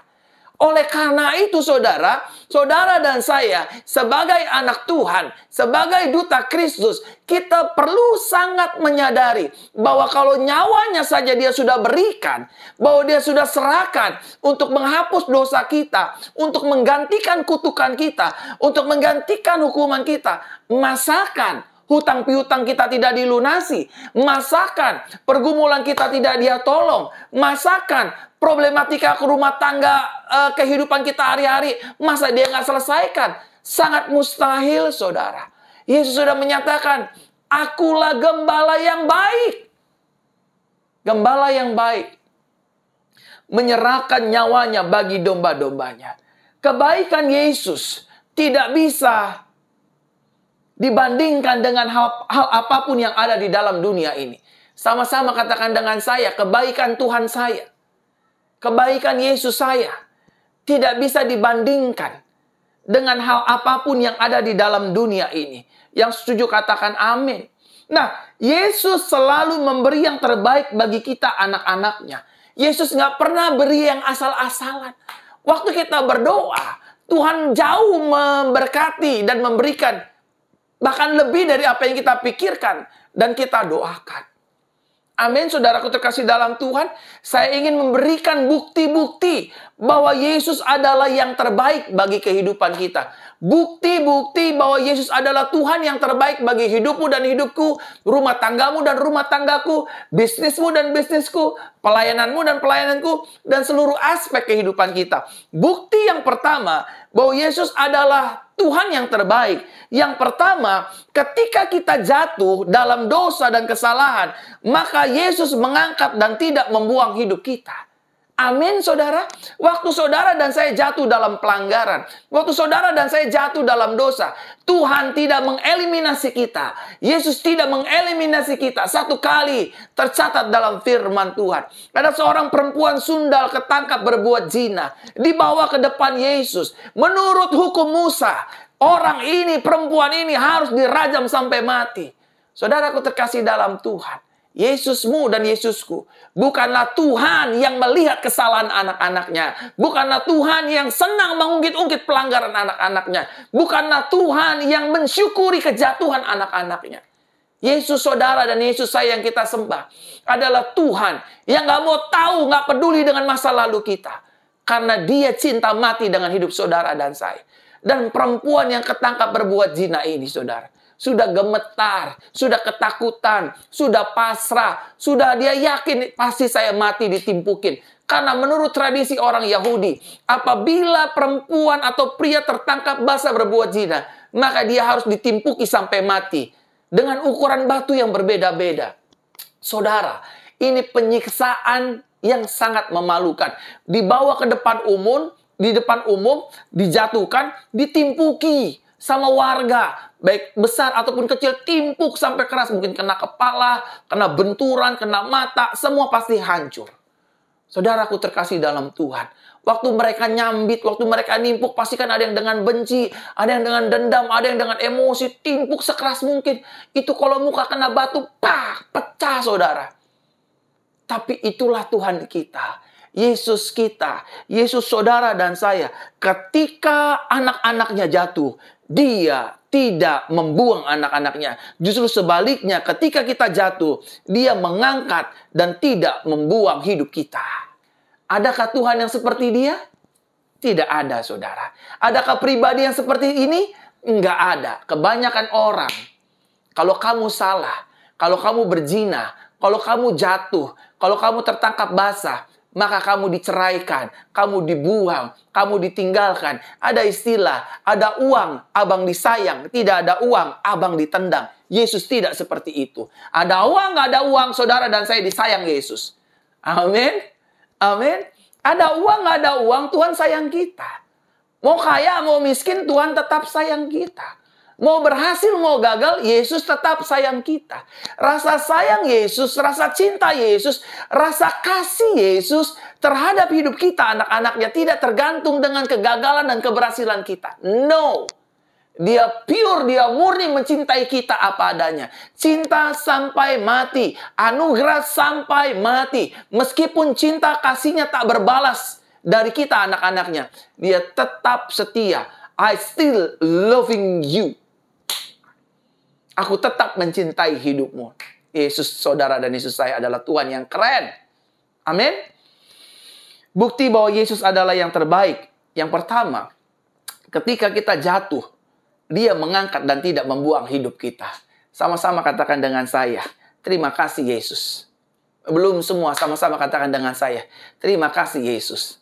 Oleh karena itu saudara, saudara dan saya sebagai anak Tuhan, sebagai duta Kristus, kita perlu sangat menyadari bahwa kalau nyawanya saja dia sudah berikan, bahwa dia sudah serahkan untuk menghapus dosa kita, untuk menggantikan kutukan kita, untuk menggantikan hukuman kita, masakan hutang piutang kita tidak dilunasi, masakan pergumulan kita tidak dia tolong, masakan problematika rumah tangga eh, kehidupan kita hari-hari masa dia nggak selesaikan, sangat mustahil saudara. Yesus sudah menyatakan, akulah gembala yang baik. Gembala yang baik menyerahkan nyawanya bagi domba-dombanya. Kebaikan Yesus tidak bisa dibandingkan dengan hal, hal apapun yang ada di dalam dunia ini. Sama-sama katakan dengan saya, kebaikan Tuhan saya, kebaikan Yesus saya tidak bisa dibandingkan dengan hal apapun yang ada di dalam dunia ini. Yang setuju katakan amin. Nah, Yesus selalu memberi yang terbaik bagi kita anak-anaknya. Yesus nggak pernah beri yang asal-asalan. Waktu kita berdoa, Tuhan jauh memberkati dan memberikan Bahkan lebih dari apa yang kita pikirkan dan kita doakan. Amin, saudaraku terkasih dalam Tuhan. Saya ingin memberikan bukti-bukti bahwa Yesus adalah yang terbaik bagi kehidupan kita. Bukti-bukti bahwa Yesus adalah Tuhan yang terbaik bagi hidupmu dan hidupku, rumah tanggamu dan rumah tanggaku, bisnismu dan bisnisku, pelayananmu dan pelayananku, dan seluruh aspek kehidupan kita. Bukti yang pertama bahwa Yesus adalah Tuhan yang terbaik. Yang pertama, ketika kita jatuh dalam dosa dan kesalahan, maka Yesus mengangkat dan tidak membuang hidup kita. Amin, saudara. Waktu saudara dan saya jatuh dalam pelanggaran, waktu saudara dan saya jatuh dalam dosa, Tuhan tidak mengeliminasi kita. Yesus tidak mengeliminasi kita. Satu kali tercatat dalam firman Tuhan, ada seorang perempuan sundal ketangkap berbuat zina, dibawa ke depan Yesus. Menurut hukum Musa, orang ini, perempuan ini harus dirajam sampai mati. Saudaraku terkasih dalam Tuhan. Yesusmu dan Yesusku. Bukanlah Tuhan yang melihat kesalahan anak-anaknya. Bukanlah Tuhan yang senang mengungkit-ungkit pelanggaran anak-anaknya. Bukanlah Tuhan yang mensyukuri kejatuhan anak-anaknya. Yesus saudara dan Yesus saya yang kita sembah adalah Tuhan yang gak mau tahu, gak peduli dengan masa lalu kita. Karena dia cinta mati dengan hidup saudara dan saya. Dan perempuan yang ketangkap berbuat zina ini saudara sudah gemetar, sudah ketakutan, sudah pasrah, sudah dia yakin pasti saya mati ditimpukin. Karena menurut tradisi orang Yahudi, apabila perempuan atau pria tertangkap basah berbuat zina, maka dia harus ditimpuki sampai mati dengan ukuran batu yang berbeda-beda. Saudara, ini penyiksaan yang sangat memalukan. Dibawa ke depan umum, di depan umum, dijatuhkan, ditimpuki sama warga, baik besar ataupun kecil, timpuk sampai keras. Mungkin kena kepala, kena benturan, kena mata, semua pasti hancur. Saudaraku terkasih dalam Tuhan. Waktu mereka nyambit, waktu mereka nimpuk, pasti kan ada yang dengan benci, ada yang dengan dendam, ada yang dengan emosi, timpuk sekeras mungkin. Itu kalau muka kena batu, pah, pecah saudara. Tapi itulah Tuhan kita. Yesus kita, Yesus saudara dan saya, ketika anak-anaknya jatuh, dia tidak membuang anak-anaknya. Justru sebaliknya, ketika kita jatuh, dia mengangkat dan tidak membuang hidup kita. Adakah Tuhan yang seperti dia? Tidak ada, saudara. Adakah pribadi yang seperti ini? Enggak ada. Kebanyakan orang, kalau kamu salah, kalau kamu berzina, kalau kamu jatuh, kalau kamu tertangkap basah, maka kamu diceraikan, kamu dibuang, kamu ditinggalkan. Ada istilah, ada uang, abang disayang, tidak ada uang, abang ditendang. Yesus tidak seperti itu. Ada uang, ada uang, saudara dan saya disayang Yesus. Amin. Amin. Ada uang, ada uang, Tuhan sayang kita. Mau kaya, mau miskin, Tuhan tetap sayang kita. Mau berhasil, mau gagal, Yesus tetap sayang kita. Rasa sayang Yesus, rasa cinta Yesus, rasa kasih Yesus terhadap hidup kita, anak-anaknya, tidak tergantung dengan kegagalan dan keberhasilan kita. No, dia pure, dia murni mencintai kita apa adanya. Cinta sampai mati, anugerah sampai mati. Meskipun cinta kasihnya tak berbalas dari kita anak-anaknya, dia tetap setia. I still loving you. Aku tetap mencintai hidupmu. Yesus saudara dan Yesus saya adalah Tuhan yang keren. Amin. Bukti bahwa Yesus adalah yang terbaik. Yang pertama, ketika kita jatuh, dia mengangkat dan tidak membuang hidup kita. Sama-sama katakan dengan saya, terima kasih Yesus. Belum semua sama-sama katakan dengan saya, terima kasih Yesus.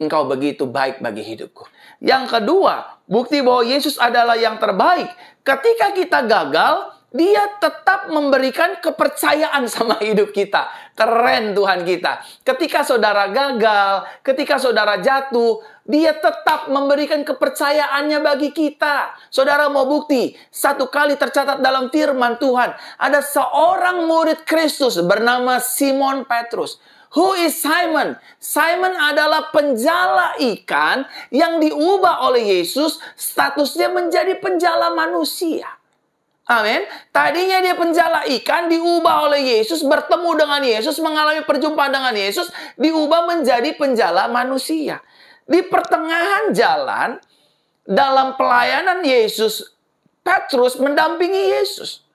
Engkau begitu baik bagi hidupku. Yang kedua, bukti bahwa Yesus adalah yang terbaik. Ketika kita gagal, dia tetap memberikan kepercayaan sama hidup kita. Keren Tuhan kita. Ketika saudara gagal, ketika saudara jatuh, dia tetap memberikan kepercayaannya bagi kita. Saudara mau bukti? Satu kali tercatat dalam firman Tuhan, ada seorang murid Kristus bernama Simon Petrus. Who is Simon? Simon adalah penjala ikan yang diubah oleh Yesus statusnya menjadi penjala manusia. Amin. Tadinya dia penjala ikan diubah oleh Yesus, bertemu dengan Yesus, mengalami perjumpaan dengan Yesus, diubah menjadi penjala manusia. Di pertengahan jalan dalam pelayanan Yesus, Petrus mendampingi Yesus.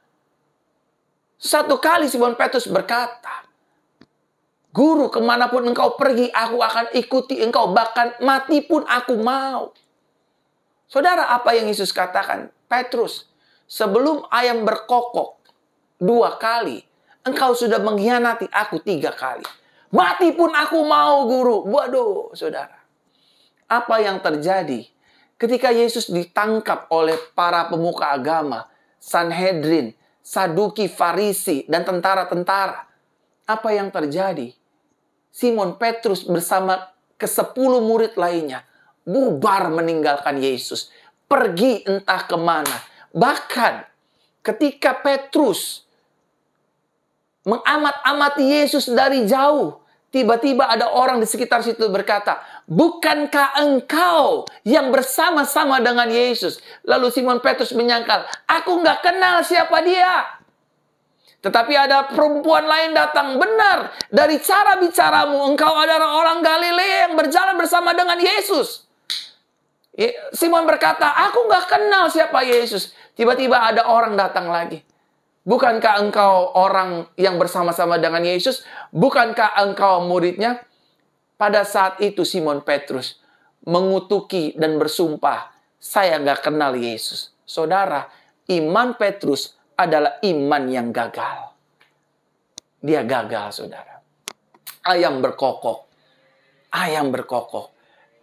Satu kali Simon Petrus berkata, Guru, kemanapun engkau pergi, aku akan ikuti engkau. Bahkan mati pun aku mau. Saudara, apa yang Yesus katakan? Petrus, sebelum ayam berkokok dua kali, engkau sudah mengkhianati aku tiga kali. Mati pun aku mau, guru. Waduh, saudara. Apa yang terjadi ketika Yesus ditangkap oleh para pemuka agama, Sanhedrin, Saduki, Farisi, dan tentara-tentara? Apa yang terjadi? Simon Petrus bersama ke sepuluh murid lainnya bubar meninggalkan Yesus. Pergi entah kemana. Bahkan ketika Petrus mengamat-amati Yesus dari jauh, tiba-tiba ada orang di sekitar situ berkata, Bukankah engkau yang bersama-sama dengan Yesus? Lalu Simon Petrus menyangkal, aku nggak kenal siapa dia. Tetapi ada perempuan lain datang. Benar, dari cara bicaramu, engkau adalah orang Galilea yang berjalan bersama dengan Yesus. Simon berkata, aku gak kenal siapa Yesus. Tiba-tiba ada orang datang lagi. Bukankah engkau orang yang bersama-sama dengan Yesus? Bukankah engkau muridnya? Pada saat itu Simon Petrus mengutuki dan bersumpah, saya gak kenal Yesus. Saudara, iman Petrus adalah iman yang gagal. Dia gagal, saudara. Ayam berkokok. Ayam berkokok.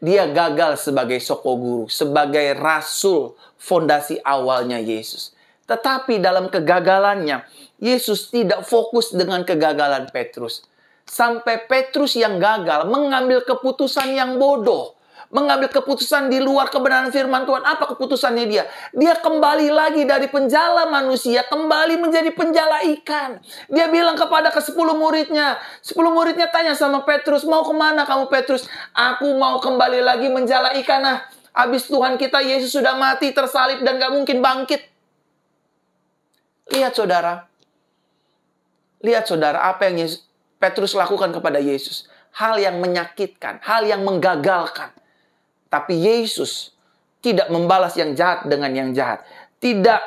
Dia gagal sebagai sokoguru, sebagai rasul fondasi awalnya Yesus. Tetapi dalam kegagalannya, Yesus tidak fokus dengan kegagalan Petrus. Sampai Petrus yang gagal mengambil keputusan yang bodoh mengambil keputusan di luar kebenaran firman Tuhan. Apa keputusannya dia? Dia kembali lagi dari penjala manusia, kembali menjadi penjala ikan. Dia bilang kepada ke sepuluh muridnya. Sepuluh muridnya tanya sama Petrus, mau kemana kamu Petrus? Aku mau kembali lagi menjala ikan. Nah, habis Tuhan kita Yesus sudah mati, tersalib, dan gak mungkin bangkit. Lihat saudara. Lihat saudara apa yang Yesus, Petrus lakukan kepada Yesus. Hal yang menyakitkan, hal yang menggagalkan. Tapi Yesus tidak membalas yang jahat dengan yang jahat. Tidak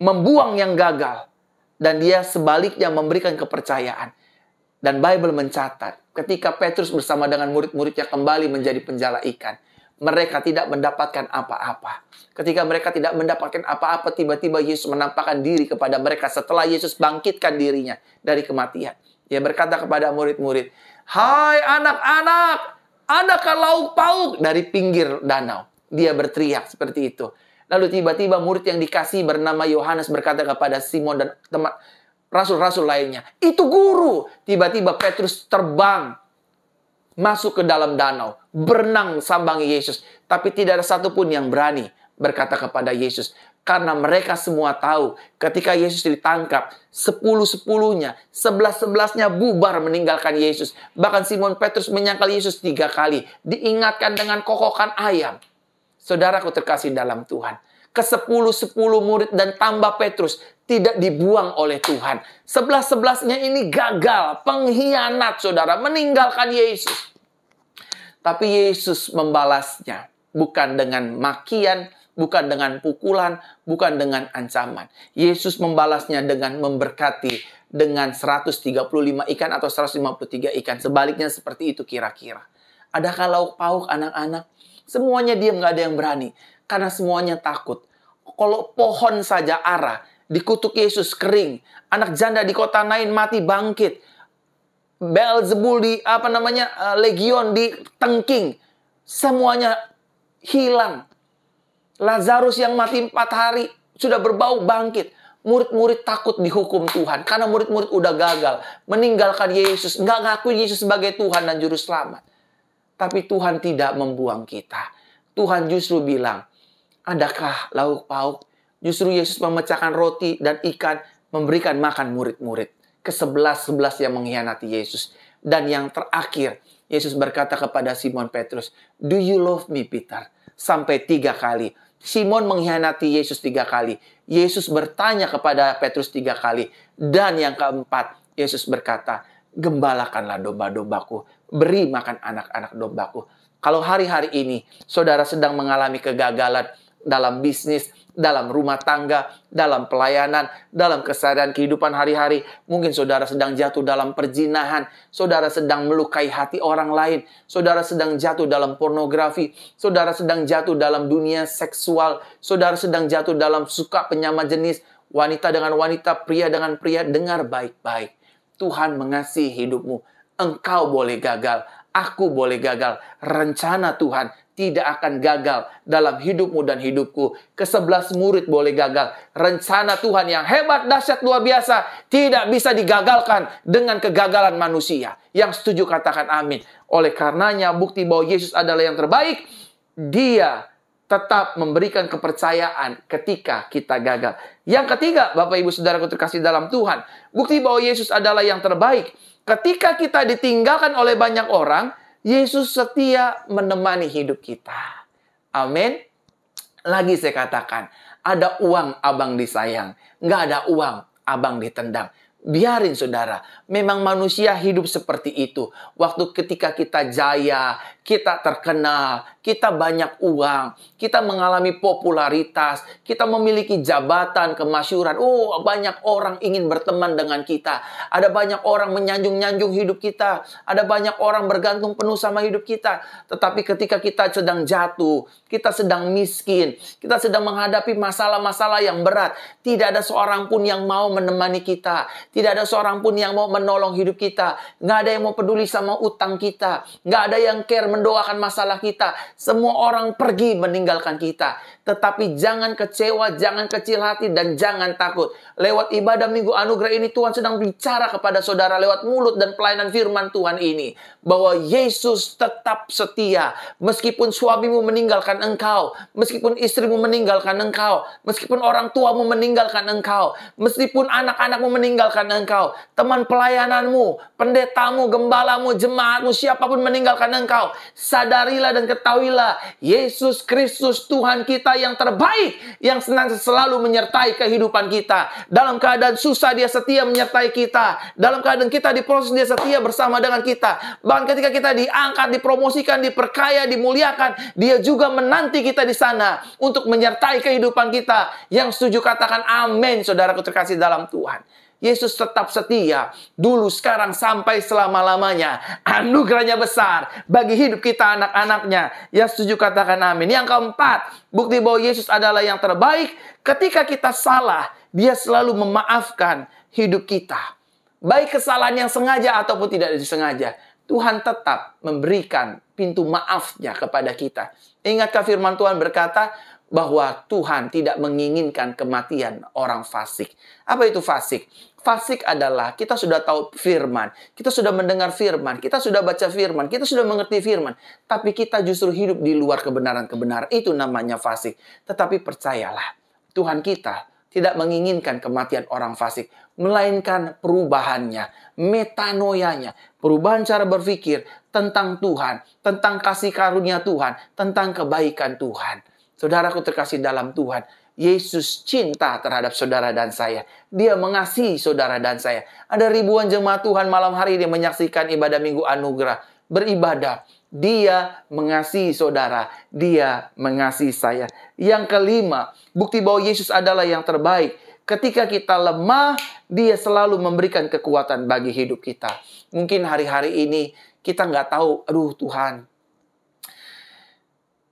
membuang yang gagal. Dan dia sebaliknya memberikan kepercayaan. Dan Bible mencatat, ketika Petrus bersama dengan murid-muridnya kembali menjadi penjala ikan, mereka tidak mendapatkan apa-apa. Ketika mereka tidak mendapatkan apa-apa, tiba-tiba Yesus menampakkan diri kepada mereka setelah Yesus bangkitkan dirinya dari kematian. Dia berkata kepada murid-murid, "Hai anak-anak, adakah lauk pauk dari pinggir danau? Dia berteriak seperti itu. Lalu tiba-tiba murid yang dikasih bernama Yohanes berkata kepada Simon dan teman rasul-rasul lainnya, "Itu guru." Tiba-tiba Petrus terbang masuk ke dalam danau, berenang sambangi Yesus, tapi tidak ada satupun yang berani berkata kepada Yesus, karena mereka semua tahu ketika Yesus ditangkap, sepuluh-sepuluhnya, sebelas-sebelasnya bubar meninggalkan Yesus. Bahkan Simon Petrus menyangkal Yesus tiga kali. Diingatkan dengan kokokan ayam. Saudaraku terkasih dalam Tuhan. Kesepuluh-sepuluh murid dan tambah Petrus tidak dibuang oleh Tuhan. Sebelas-sebelasnya ini gagal, pengkhianat saudara, meninggalkan Yesus. Tapi Yesus membalasnya bukan dengan makian, bukan dengan pukulan, bukan dengan ancaman. Yesus membalasnya dengan memberkati dengan 135 ikan atau 153 ikan. Sebaliknya seperti itu kira-kira. Adakah lauk pauk anak-anak? Semuanya diam, nggak ada yang berani. Karena semuanya takut. Kalau pohon saja arah, dikutuk Yesus kering. Anak janda di kota Nain mati bangkit. Belzebul di apa namanya eh, legion di tengking. Semuanya hilang. Lazarus yang mati empat hari sudah berbau bangkit. Murid-murid takut dihukum Tuhan karena murid-murid udah gagal meninggalkan Yesus, nggak ngaku Yesus sebagai Tuhan dan Juru Selamat. Tapi Tuhan tidak membuang kita. Tuhan justru bilang, adakah lauk pauk? Justru Yesus memecahkan roti dan ikan, memberikan makan murid-murid. Kesebelas-sebelas yang mengkhianati Yesus. Dan yang terakhir, Yesus berkata kepada Simon Petrus, Do you love me, Peter? Sampai tiga kali. Simon mengkhianati Yesus tiga kali. Yesus bertanya kepada Petrus tiga kali. Dan yang keempat, Yesus berkata, gembalakanlah domba-dombaku. Beri makan anak-anak dombaku. Kalau hari-hari ini saudara sedang mengalami kegagalan dalam bisnis, dalam rumah tangga, dalam pelayanan, dalam keseharian kehidupan hari-hari. Mungkin saudara sedang jatuh dalam perjinahan, saudara sedang melukai hati orang lain, saudara sedang jatuh dalam pornografi, saudara sedang jatuh dalam dunia seksual, saudara sedang jatuh dalam suka penyama jenis, wanita dengan wanita, pria dengan pria, dengar baik-baik. Tuhan mengasihi hidupmu. Engkau boleh gagal, aku boleh gagal. Rencana Tuhan tidak akan gagal dalam hidupmu dan hidupku. Kesebelas murid boleh gagal. Rencana Tuhan yang hebat, dahsyat, luar biasa tidak bisa digagalkan dengan kegagalan manusia. Yang setuju katakan amin. Oleh karenanya bukti bahwa Yesus adalah yang terbaik, dia tetap memberikan kepercayaan ketika kita gagal. Yang ketiga, Bapak Ibu Saudara terkasih dalam Tuhan, bukti bahwa Yesus adalah yang terbaik. Ketika kita ditinggalkan oleh banyak orang, Yesus setia menemani hidup kita. Amin. Lagi saya katakan, ada uang abang disayang, nggak ada uang abang ditendang. Biarin saudara, memang manusia hidup seperti itu. Waktu ketika kita jaya, kita terkenal, kita banyak uang, kita mengalami popularitas, kita memiliki jabatan, kemasyuran. Oh, banyak orang ingin berteman dengan kita. Ada banyak orang menyanjung-nyanjung hidup kita. Ada banyak orang bergantung penuh sama hidup kita. Tetapi ketika kita sedang jatuh, kita sedang miskin, kita sedang menghadapi masalah-masalah yang berat. Tidak ada seorang pun yang mau menemani kita tidak ada seorang pun yang mau menolong hidup kita. Nggak ada yang mau peduli sama utang kita. Nggak ada yang care mendoakan masalah kita. Semua orang pergi meninggalkan kita. Tetapi jangan kecewa, jangan kecil hati, dan jangan takut. Lewat ibadah Minggu Anugerah ini Tuhan sedang bicara kepada saudara lewat mulut dan pelayanan firman Tuhan ini bahwa Yesus tetap setia. Meskipun suamimu meninggalkan engkau, meskipun istrimu meninggalkan engkau, meskipun orang tuamu meninggalkan engkau, meskipun anak-anakmu meninggalkan engkau, teman pelayananmu, pendetamu, gembalamu, jemaatmu, siapapun meninggalkan engkau, sadarilah dan ketahuilah Yesus Kristus Tuhan kita yang terbaik yang senang selalu menyertai kehidupan kita. Dalam keadaan susah dia setia menyertai kita. Dalam keadaan kita diproses dia setia bersama dengan kita Bahkan ketika kita diangkat, dipromosikan, diperkaya, dimuliakan, dia juga menanti kita di sana untuk menyertai kehidupan kita. Yang setuju katakan amin, saudaraku terkasih dalam Tuhan. Yesus tetap setia dulu sekarang sampai selama-lamanya. Anugerahnya besar bagi hidup kita anak-anaknya. Yang setuju katakan amin. Yang keempat, bukti bahwa Yesus adalah yang terbaik. Ketika kita salah, dia selalu memaafkan hidup kita. Baik kesalahan yang sengaja ataupun tidak disengaja. Tuhan tetap memberikan pintu maafnya kepada kita. Ingatkah firman Tuhan berkata bahwa Tuhan tidak menginginkan kematian orang fasik. Apa itu fasik? Fasik adalah kita sudah tahu firman, kita sudah mendengar firman, kita sudah baca firman, kita sudah mengerti firman, tapi kita justru hidup di luar kebenaran-kebenaran. Itu namanya fasik. Tetapi percayalah, Tuhan kita tidak menginginkan kematian orang fasik melainkan perubahannya, metanoianya, perubahan cara berpikir tentang Tuhan, tentang kasih karunia Tuhan, tentang kebaikan Tuhan. Saudaraku terkasih dalam Tuhan, Yesus cinta terhadap saudara dan saya. Dia mengasihi saudara dan saya. Ada ribuan jemaat Tuhan malam hari ini menyaksikan ibadah Minggu Anugerah, beribadah. Dia mengasihi saudara, dia mengasihi saya. Yang kelima, bukti bahwa Yesus adalah yang terbaik Ketika kita lemah, dia selalu memberikan kekuatan bagi hidup kita. Mungkin hari-hari ini kita nggak tahu, aduh Tuhan,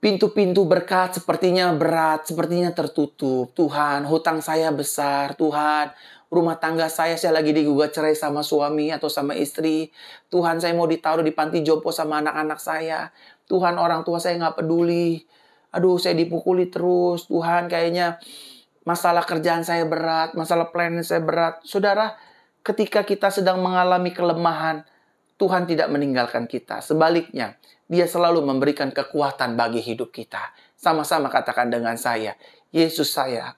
pintu-pintu berkat sepertinya berat, sepertinya tertutup. Tuhan, hutang saya besar. Tuhan, rumah tangga saya saya lagi digugat cerai sama suami atau sama istri. Tuhan, saya mau ditaruh di panti jompo sama anak-anak saya. Tuhan, orang tua saya nggak peduli. Aduh, saya dipukuli terus. Tuhan, kayaknya masalah kerjaan saya berat, masalah planning saya berat. Saudara, ketika kita sedang mengalami kelemahan, Tuhan tidak meninggalkan kita. Sebaliknya, Dia selalu memberikan kekuatan bagi hidup kita. Sama-sama katakan dengan saya, Yesus saya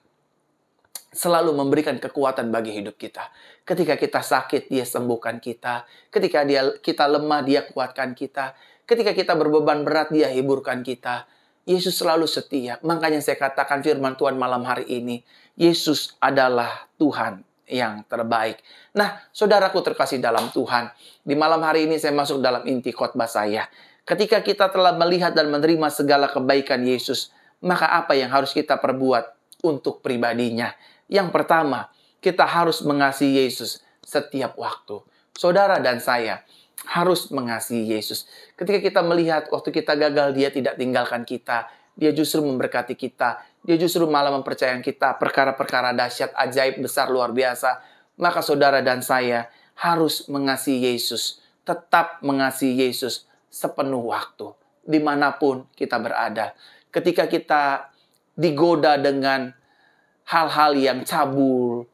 selalu memberikan kekuatan bagi hidup kita. Ketika kita sakit, dia sembuhkan kita. Ketika dia kita lemah, dia kuatkan kita. Ketika kita berbeban berat, dia hiburkan kita. Yesus selalu setia. Makanya saya katakan firman Tuhan malam hari ini, Yesus adalah Tuhan yang terbaik. Nah, saudaraku terkasih dalam Tuhan, di malam hari ini saya masuk dalam inti khotbah saya. Ketika kita telah melihat dan menerima segala kebaikan Yesus, maka apa yang harus kita perbuat untuk pribadinya? Yang pertama, kita harus mengasihi Yesus setiap waktu. Saudara dan saya, harus mengasihi Yesus. Ketika kita melihat waktu kita gagal, dia tidak tinggalkan kita. Dia justru memberkati kita. Dia justru malah mempercayai kita perkara-perkara dahsyat, ajaib, besar, luar biasa. Maka saudara dan saya harus mengasihi Yesus. Tetap mengasihi Yesus sepenuh waktu. Dimanapun kita berada. Ketika kita digoda dengan hal-hal yang cabul,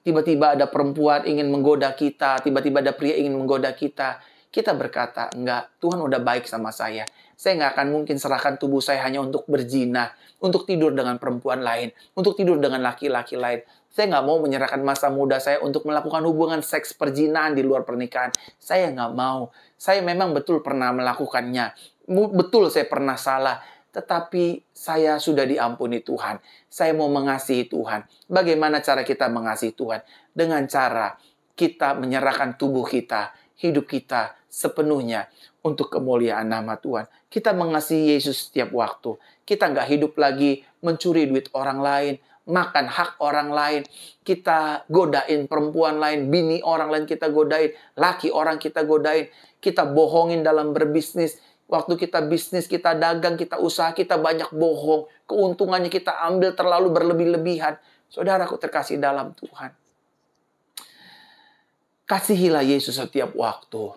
tiba-tiba ada perempuan ingin menggoda kita, tiba-tiba ada pria ingin menggoda kita, kita berkata, enggak, Tuhan udah baik sama saya. Saya nggak akan mungkin serahkan tubuh saya hanya untuk berzina, untuk tidur dengan perempuan lain, untuk tidur dengan laki-laki lain. Saya nggak mau menyerahkan masa muda saya untuk melakukan hubungan seks perzinaan di luar pernikahan. Saya nggak mau. Saya memang betul pernah melakukannya. Betul saya pernah salah tetapi saya sudah diampuni Tuhan. Saya mau mengasihi Tuhan. Bagaimana cara kita mengasihi Tuhan? Dengan cara kita menyerahkan tubuh kita, hidup kita, sepenuhnya untuk kemuliaan nama Tuhan. Kita mengasihi Yesus setiap waktu. Kita nggak hidup lagi mencuri duit orang lain, makan hak orang lain. Kita godain perempuan lain, bini orang lain kita godain, laki orang kita godain. Kita bohongin dalam berbisnis. Waktu kita bisnis, kita dagang, kita usaha, kita banyak bohong. Keuntungannya kita ambil terlalu berlebih-lebihan. saudara aku terkasih dalam Tuhan. Kasihilah Yesus setiap waktu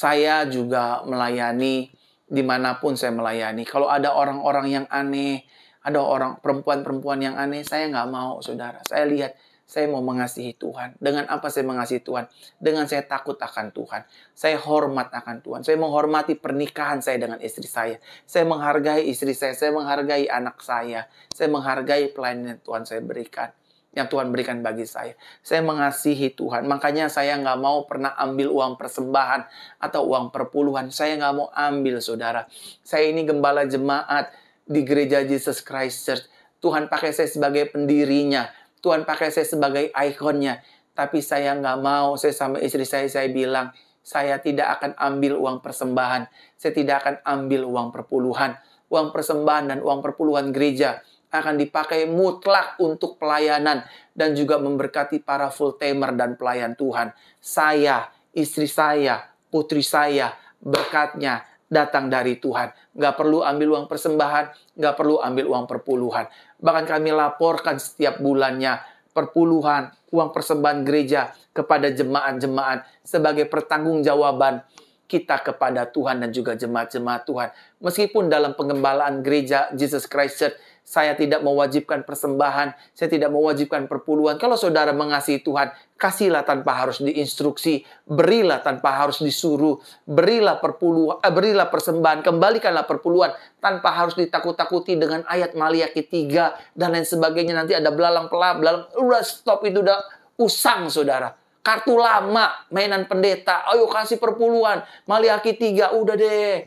saya juga melayani dimanapun saya melayani. Kalau ada orang-orang yang aneh, ada orang perempuan-perempuan yang aneh, saya nggak mau, saudara. Saya lihat, saya mau mengasihi Tuhan. Dengan apa saya mengasihi Tuhan? Dengan saya takut akan Tuhan. Saya hormat akan Tuhan. Saya menghormati pernikahan saya dengan istri saya. Saya menghargai istri saya. Saya menghargai anak saya. Saya menghargai pelayanan Tuhan saya berikan yang Tuhan berikan bagi saya. Saya mengasihi Tuhan, makanya saya nggak mau pernah ambil uang persembahan atau uang perpuluhan. Saya nggak mau ambil, saudara. Saya ini gembala jemaat di gereja Jesus Christ Church. Tuhan pakai saya sebagai pendirinya. Tuhan pakai saya sebagai ikonnya. Tapi saya nggak mau, saya sama istri saya, saya bilang, saya tidak akan ambil uang persembahan. Saya tidak akan ambil uang perpuluhan. Uang persembahan dan uang perpuluhan gereja akan dipakai mutlak untuk pelayanan dan juga memberkati para full timer dan pelayan Tuhan. Saya, istri saya, putri saya, berkatnya datang dari Tuhan. Gak perlu ambil uang persembahan, gak perlu ambil uang perpuluhan. Bahkan kami laporkan setiap bulannya perpuluhan, uang persembahan gereja kepada jemaat-jemaat sebagai pertanggungjawaban kita kepada Tuhan dan juga jemaat-jemaat Tuhan. Meskipun dalam pengembalaan gereja Jesus Christ Church saya tidak mewajibkan persembahan, saya tidak mewajibkan perpuluhan. Kalau saudara mengasihi Tuhan, kasihlah tanpa harus diinstruksi, berilah tanpa harus disuruh, berilah perpuluhan, eh, berilah persembahan, kembalikanlah perpuluhan tanpa harus ditakut-takuti dengan ayat Maliaki 3 dan lain sebagainya. Nanti ada belalang pelap, belalang, udah stop itu udah usang saudara kartu lama mainan pendeta ayo kasih perpuluhan maliaki tiga udah deh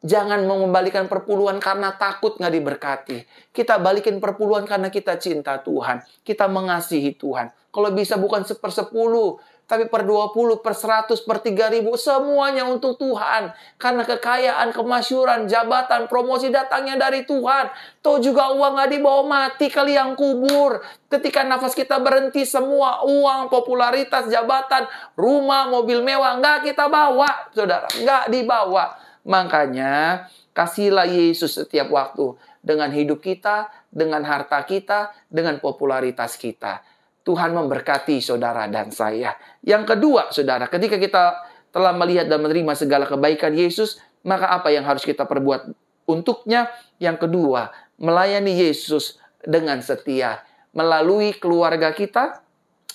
Jangan mengembalikan perpuluhan karena takut nggak diberkati. Kita balikin perpuluhan karena kita cinta Tuhan. Kita mengasihi Tuhan. Kalau bisa bukan sepersepuluh, tapi per 20, per 100, per 3000, semuanya untuk Tuhan. Karena kekayaan, kemasyuran, jabatan, promosi datangnya dari Tuhan. Tuh juga uang nggak dibawa mati ke liang kubur. Ketika nafas kita berhenti, semua uang, popularitas, jabatan, rumah, mobil mewah, nggak kita bawa, saudara. Nggak dibawa Makanya kasihlah Yesus setiap waktu dengan hidup kita, dengan harta kita, dengan popularitas kita. Tuhan memberkati saudara dan saya. Yang kedua, saudara, ketika kita telah melihat dan menerima segala kebaikan Yesus, maka apa yang harus kita perbuat untuknya? Yang kedua, melayani Yesus dengan setia melalui keluarga kita,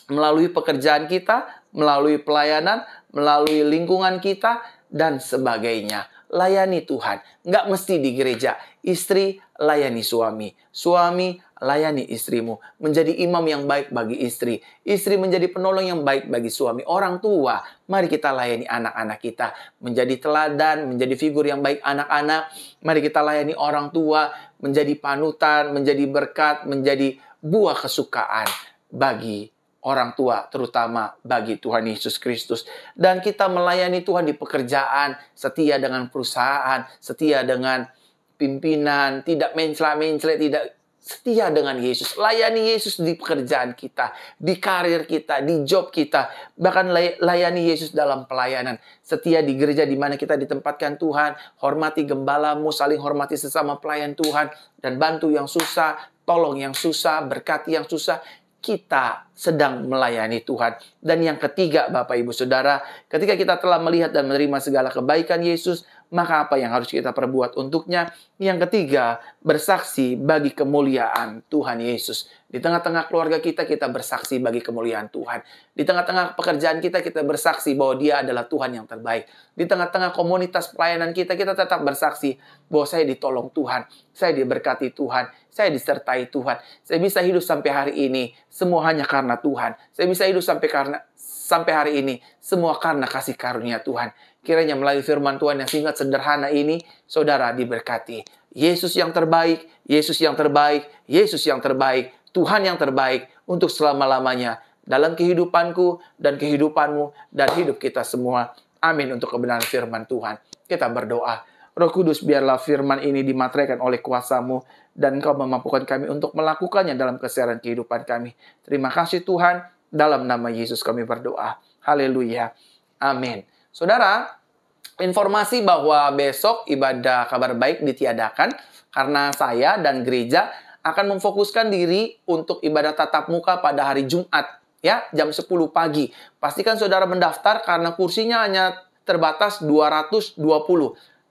melalui pekerjaan kita, melalui pelayanan, melalui lingkungan kita, dan sebagainya layani Tuhan. Nggak mesti di gereja. Istri, layani suami. Suami, layani istrimu. Menjadi imam yang baik bagi istri. Istri menjadi penolong yang baik bagi suami. Orang tua, mari kita layani anak-anak kita. Menjadi teladan, menjadi figur yang baik anak-anak. Mari kita layani orang tua. Menjadi panutan, menjadi berkat, menjadi buah kesukaan bagi orang tua, terutama bagi Tuhan Yesus Kristus. Dan kita melayani Tuhan di pekerjaan, setia dengan perusahaan, setia dengan pimpinan, tidak mencela-mencela, tidak setia dengan Yesus. Layani Yesus di pekerjaan kita, di karir kita, di job kita. Bahkan layani Yesus dalam pelayanan. Setia di gereja di mana kita ditempatkan Tuhan. Hormati gembalamu, saling hormati sesama pelayan Tuhan. Dan bantu yang susah, tolong yang susah, berkati yang susah kita sedang melayani Tuhan. Dan yang ketiga, Bapak Ibu Saudara, ketika kita telah melihat dan menerima segala kebaikan Yesus, maka apa yang harus kita perbuat untuknya? Yang ketiga, bersaksi bagi kemuliaan Tuhan Yesus. Di tengah-tengah keluarga kita, kita bersaksi bagi kemuliaan Tuhan. Di tengah-tengah pekerjaan kita, kita bersaksi bahwa Dia adalah Tuhan yang terbaik. Di tengah-tengah komunitas pelayanan kita, kita tetap bersaksi bahwa saya ditolong Tuhan, saya diberkati Tuhan, saya disertai Tuhan. Saya bisa hidup sampai hari ini, semua hanya karena Tuhan. Saya bisa hidup sampai karena sampai hari ini, semua karena kasih karunia Tuhan. Kiranya melalui firman Tuhan yang singkat sederhana ini, saudara diberkati. Yesus yang terbaik, Yesus yang terbaik, Yesus yang terbaik Tuhan yang terbaik untuk selama-lamanya dalam kehidupanku dan kehidupanmu dan hidup kita semua. Amin untuk kebenaran firman Tuhan. Kita berdoa. Roh Kudus biarlah firman ini dimateraikan oleh kuasamu dan engkau memampukan kami untuk melakukannya dalam keseharian kehidupan kami. Terima kasih Tuhan, dalam nama Yesus kami berdoa. Haleluya. Amin. Saudara, informasi bahwa besok ibadah kabar baik ditiadakan karena saya dan gereja akan memfokuskan diri untuk ibadah tatap muka pada hari Jumat ya jam 10 pagi. Pastikan saudara mendaftar karena kursinya hanya terbatas 220.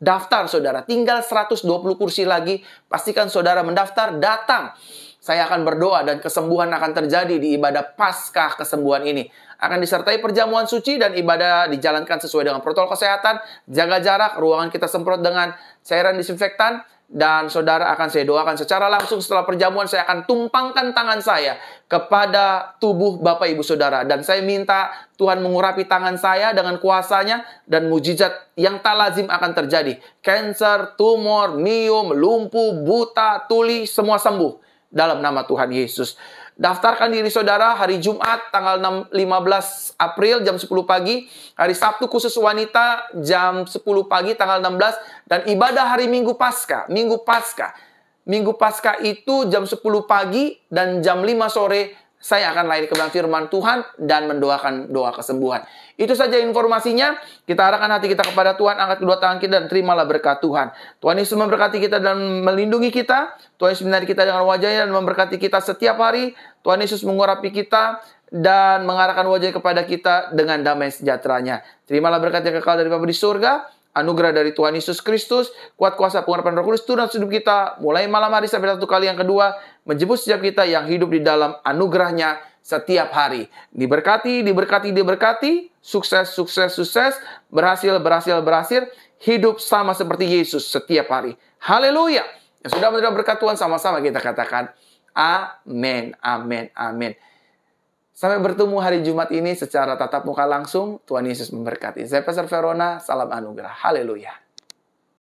Daftar saudara, tinggal 120 kursi lagi. Pastikan saudara mendaftar, datang. Saya akan berdoa dan kesembuhan akan terjadi di ibadah Paskah kesembuhan ini. Akan disertai perjamuan suci dan ibadah dijalankan sesuai dengan protokol kesehatan, jaga jarak, ruangan kita semprot dengan cairan disinfektan, dan saudara akan saya doakan secara langsung setelah perjamuan saya akan tumpangkan tangan saya kepada tubuh Bapak Ibu Saudara dan saya minta Tuhan mengurapi tangan saya dengan kuasanya dan mujizat yang tak lazim akan terjadi. Cancer, tumor, miom, lumpuh, buta, tuli semua sembuh dalam nama Tuhan Yesus. Daftarkan diri saudara hari Jumat tanggal 6, 15 April jam 10 pagi. Hari Sabtu khusus wanita jam 10 pagi tanggal 16. Dan ibadah hari Minggu Pasca. Minggu Pasca. Minggu Pasca itu jam 10 pagi dan jam 5 sore saya akan lahir kebenaran firman Tuhan dan mendoakan doa kesembuhan. Itu saja informasinya. Kita arahkan hati kita kepada Tuhan, angkat kedua tangan kita dan terimalah berkat Tuhan. Tuhan Yesus memberkati kita dan melindungi kita. Tuhan Yesus menarik kita dengan wajahnya dan memberkati kita setiap hari. Tuhan Yesus mengurapi kita dan mengarahkan wajah kepada kita dengan damai sejahteranya. Terimalah berkat yang kekal dari Bapa di surga, anugerah dari Tuhan Yesus Kristus, kuat kuasa pengharapan Roh Kudus turun hidup kita mulai malam hari sampai satu kali yang kedua, menjemput setiap kita yang hidup di dalam anugerahnya setiap hari. Diberkati, diberkati, diberkati, sukses, sukses, sukses, berhasil, berhasil, berhasil, hidup sama seperti Yesus setiap hari. Haleluya! Yang sudah menerima berkat Tuhan sama-sama kita katakan amin, amin, amin. Sampai bertemu hari Jumat ini secara tatap muka langsung. Tuhan Yesus memberkati. Saya Pastor Verona, salam anugerah. Haleluya.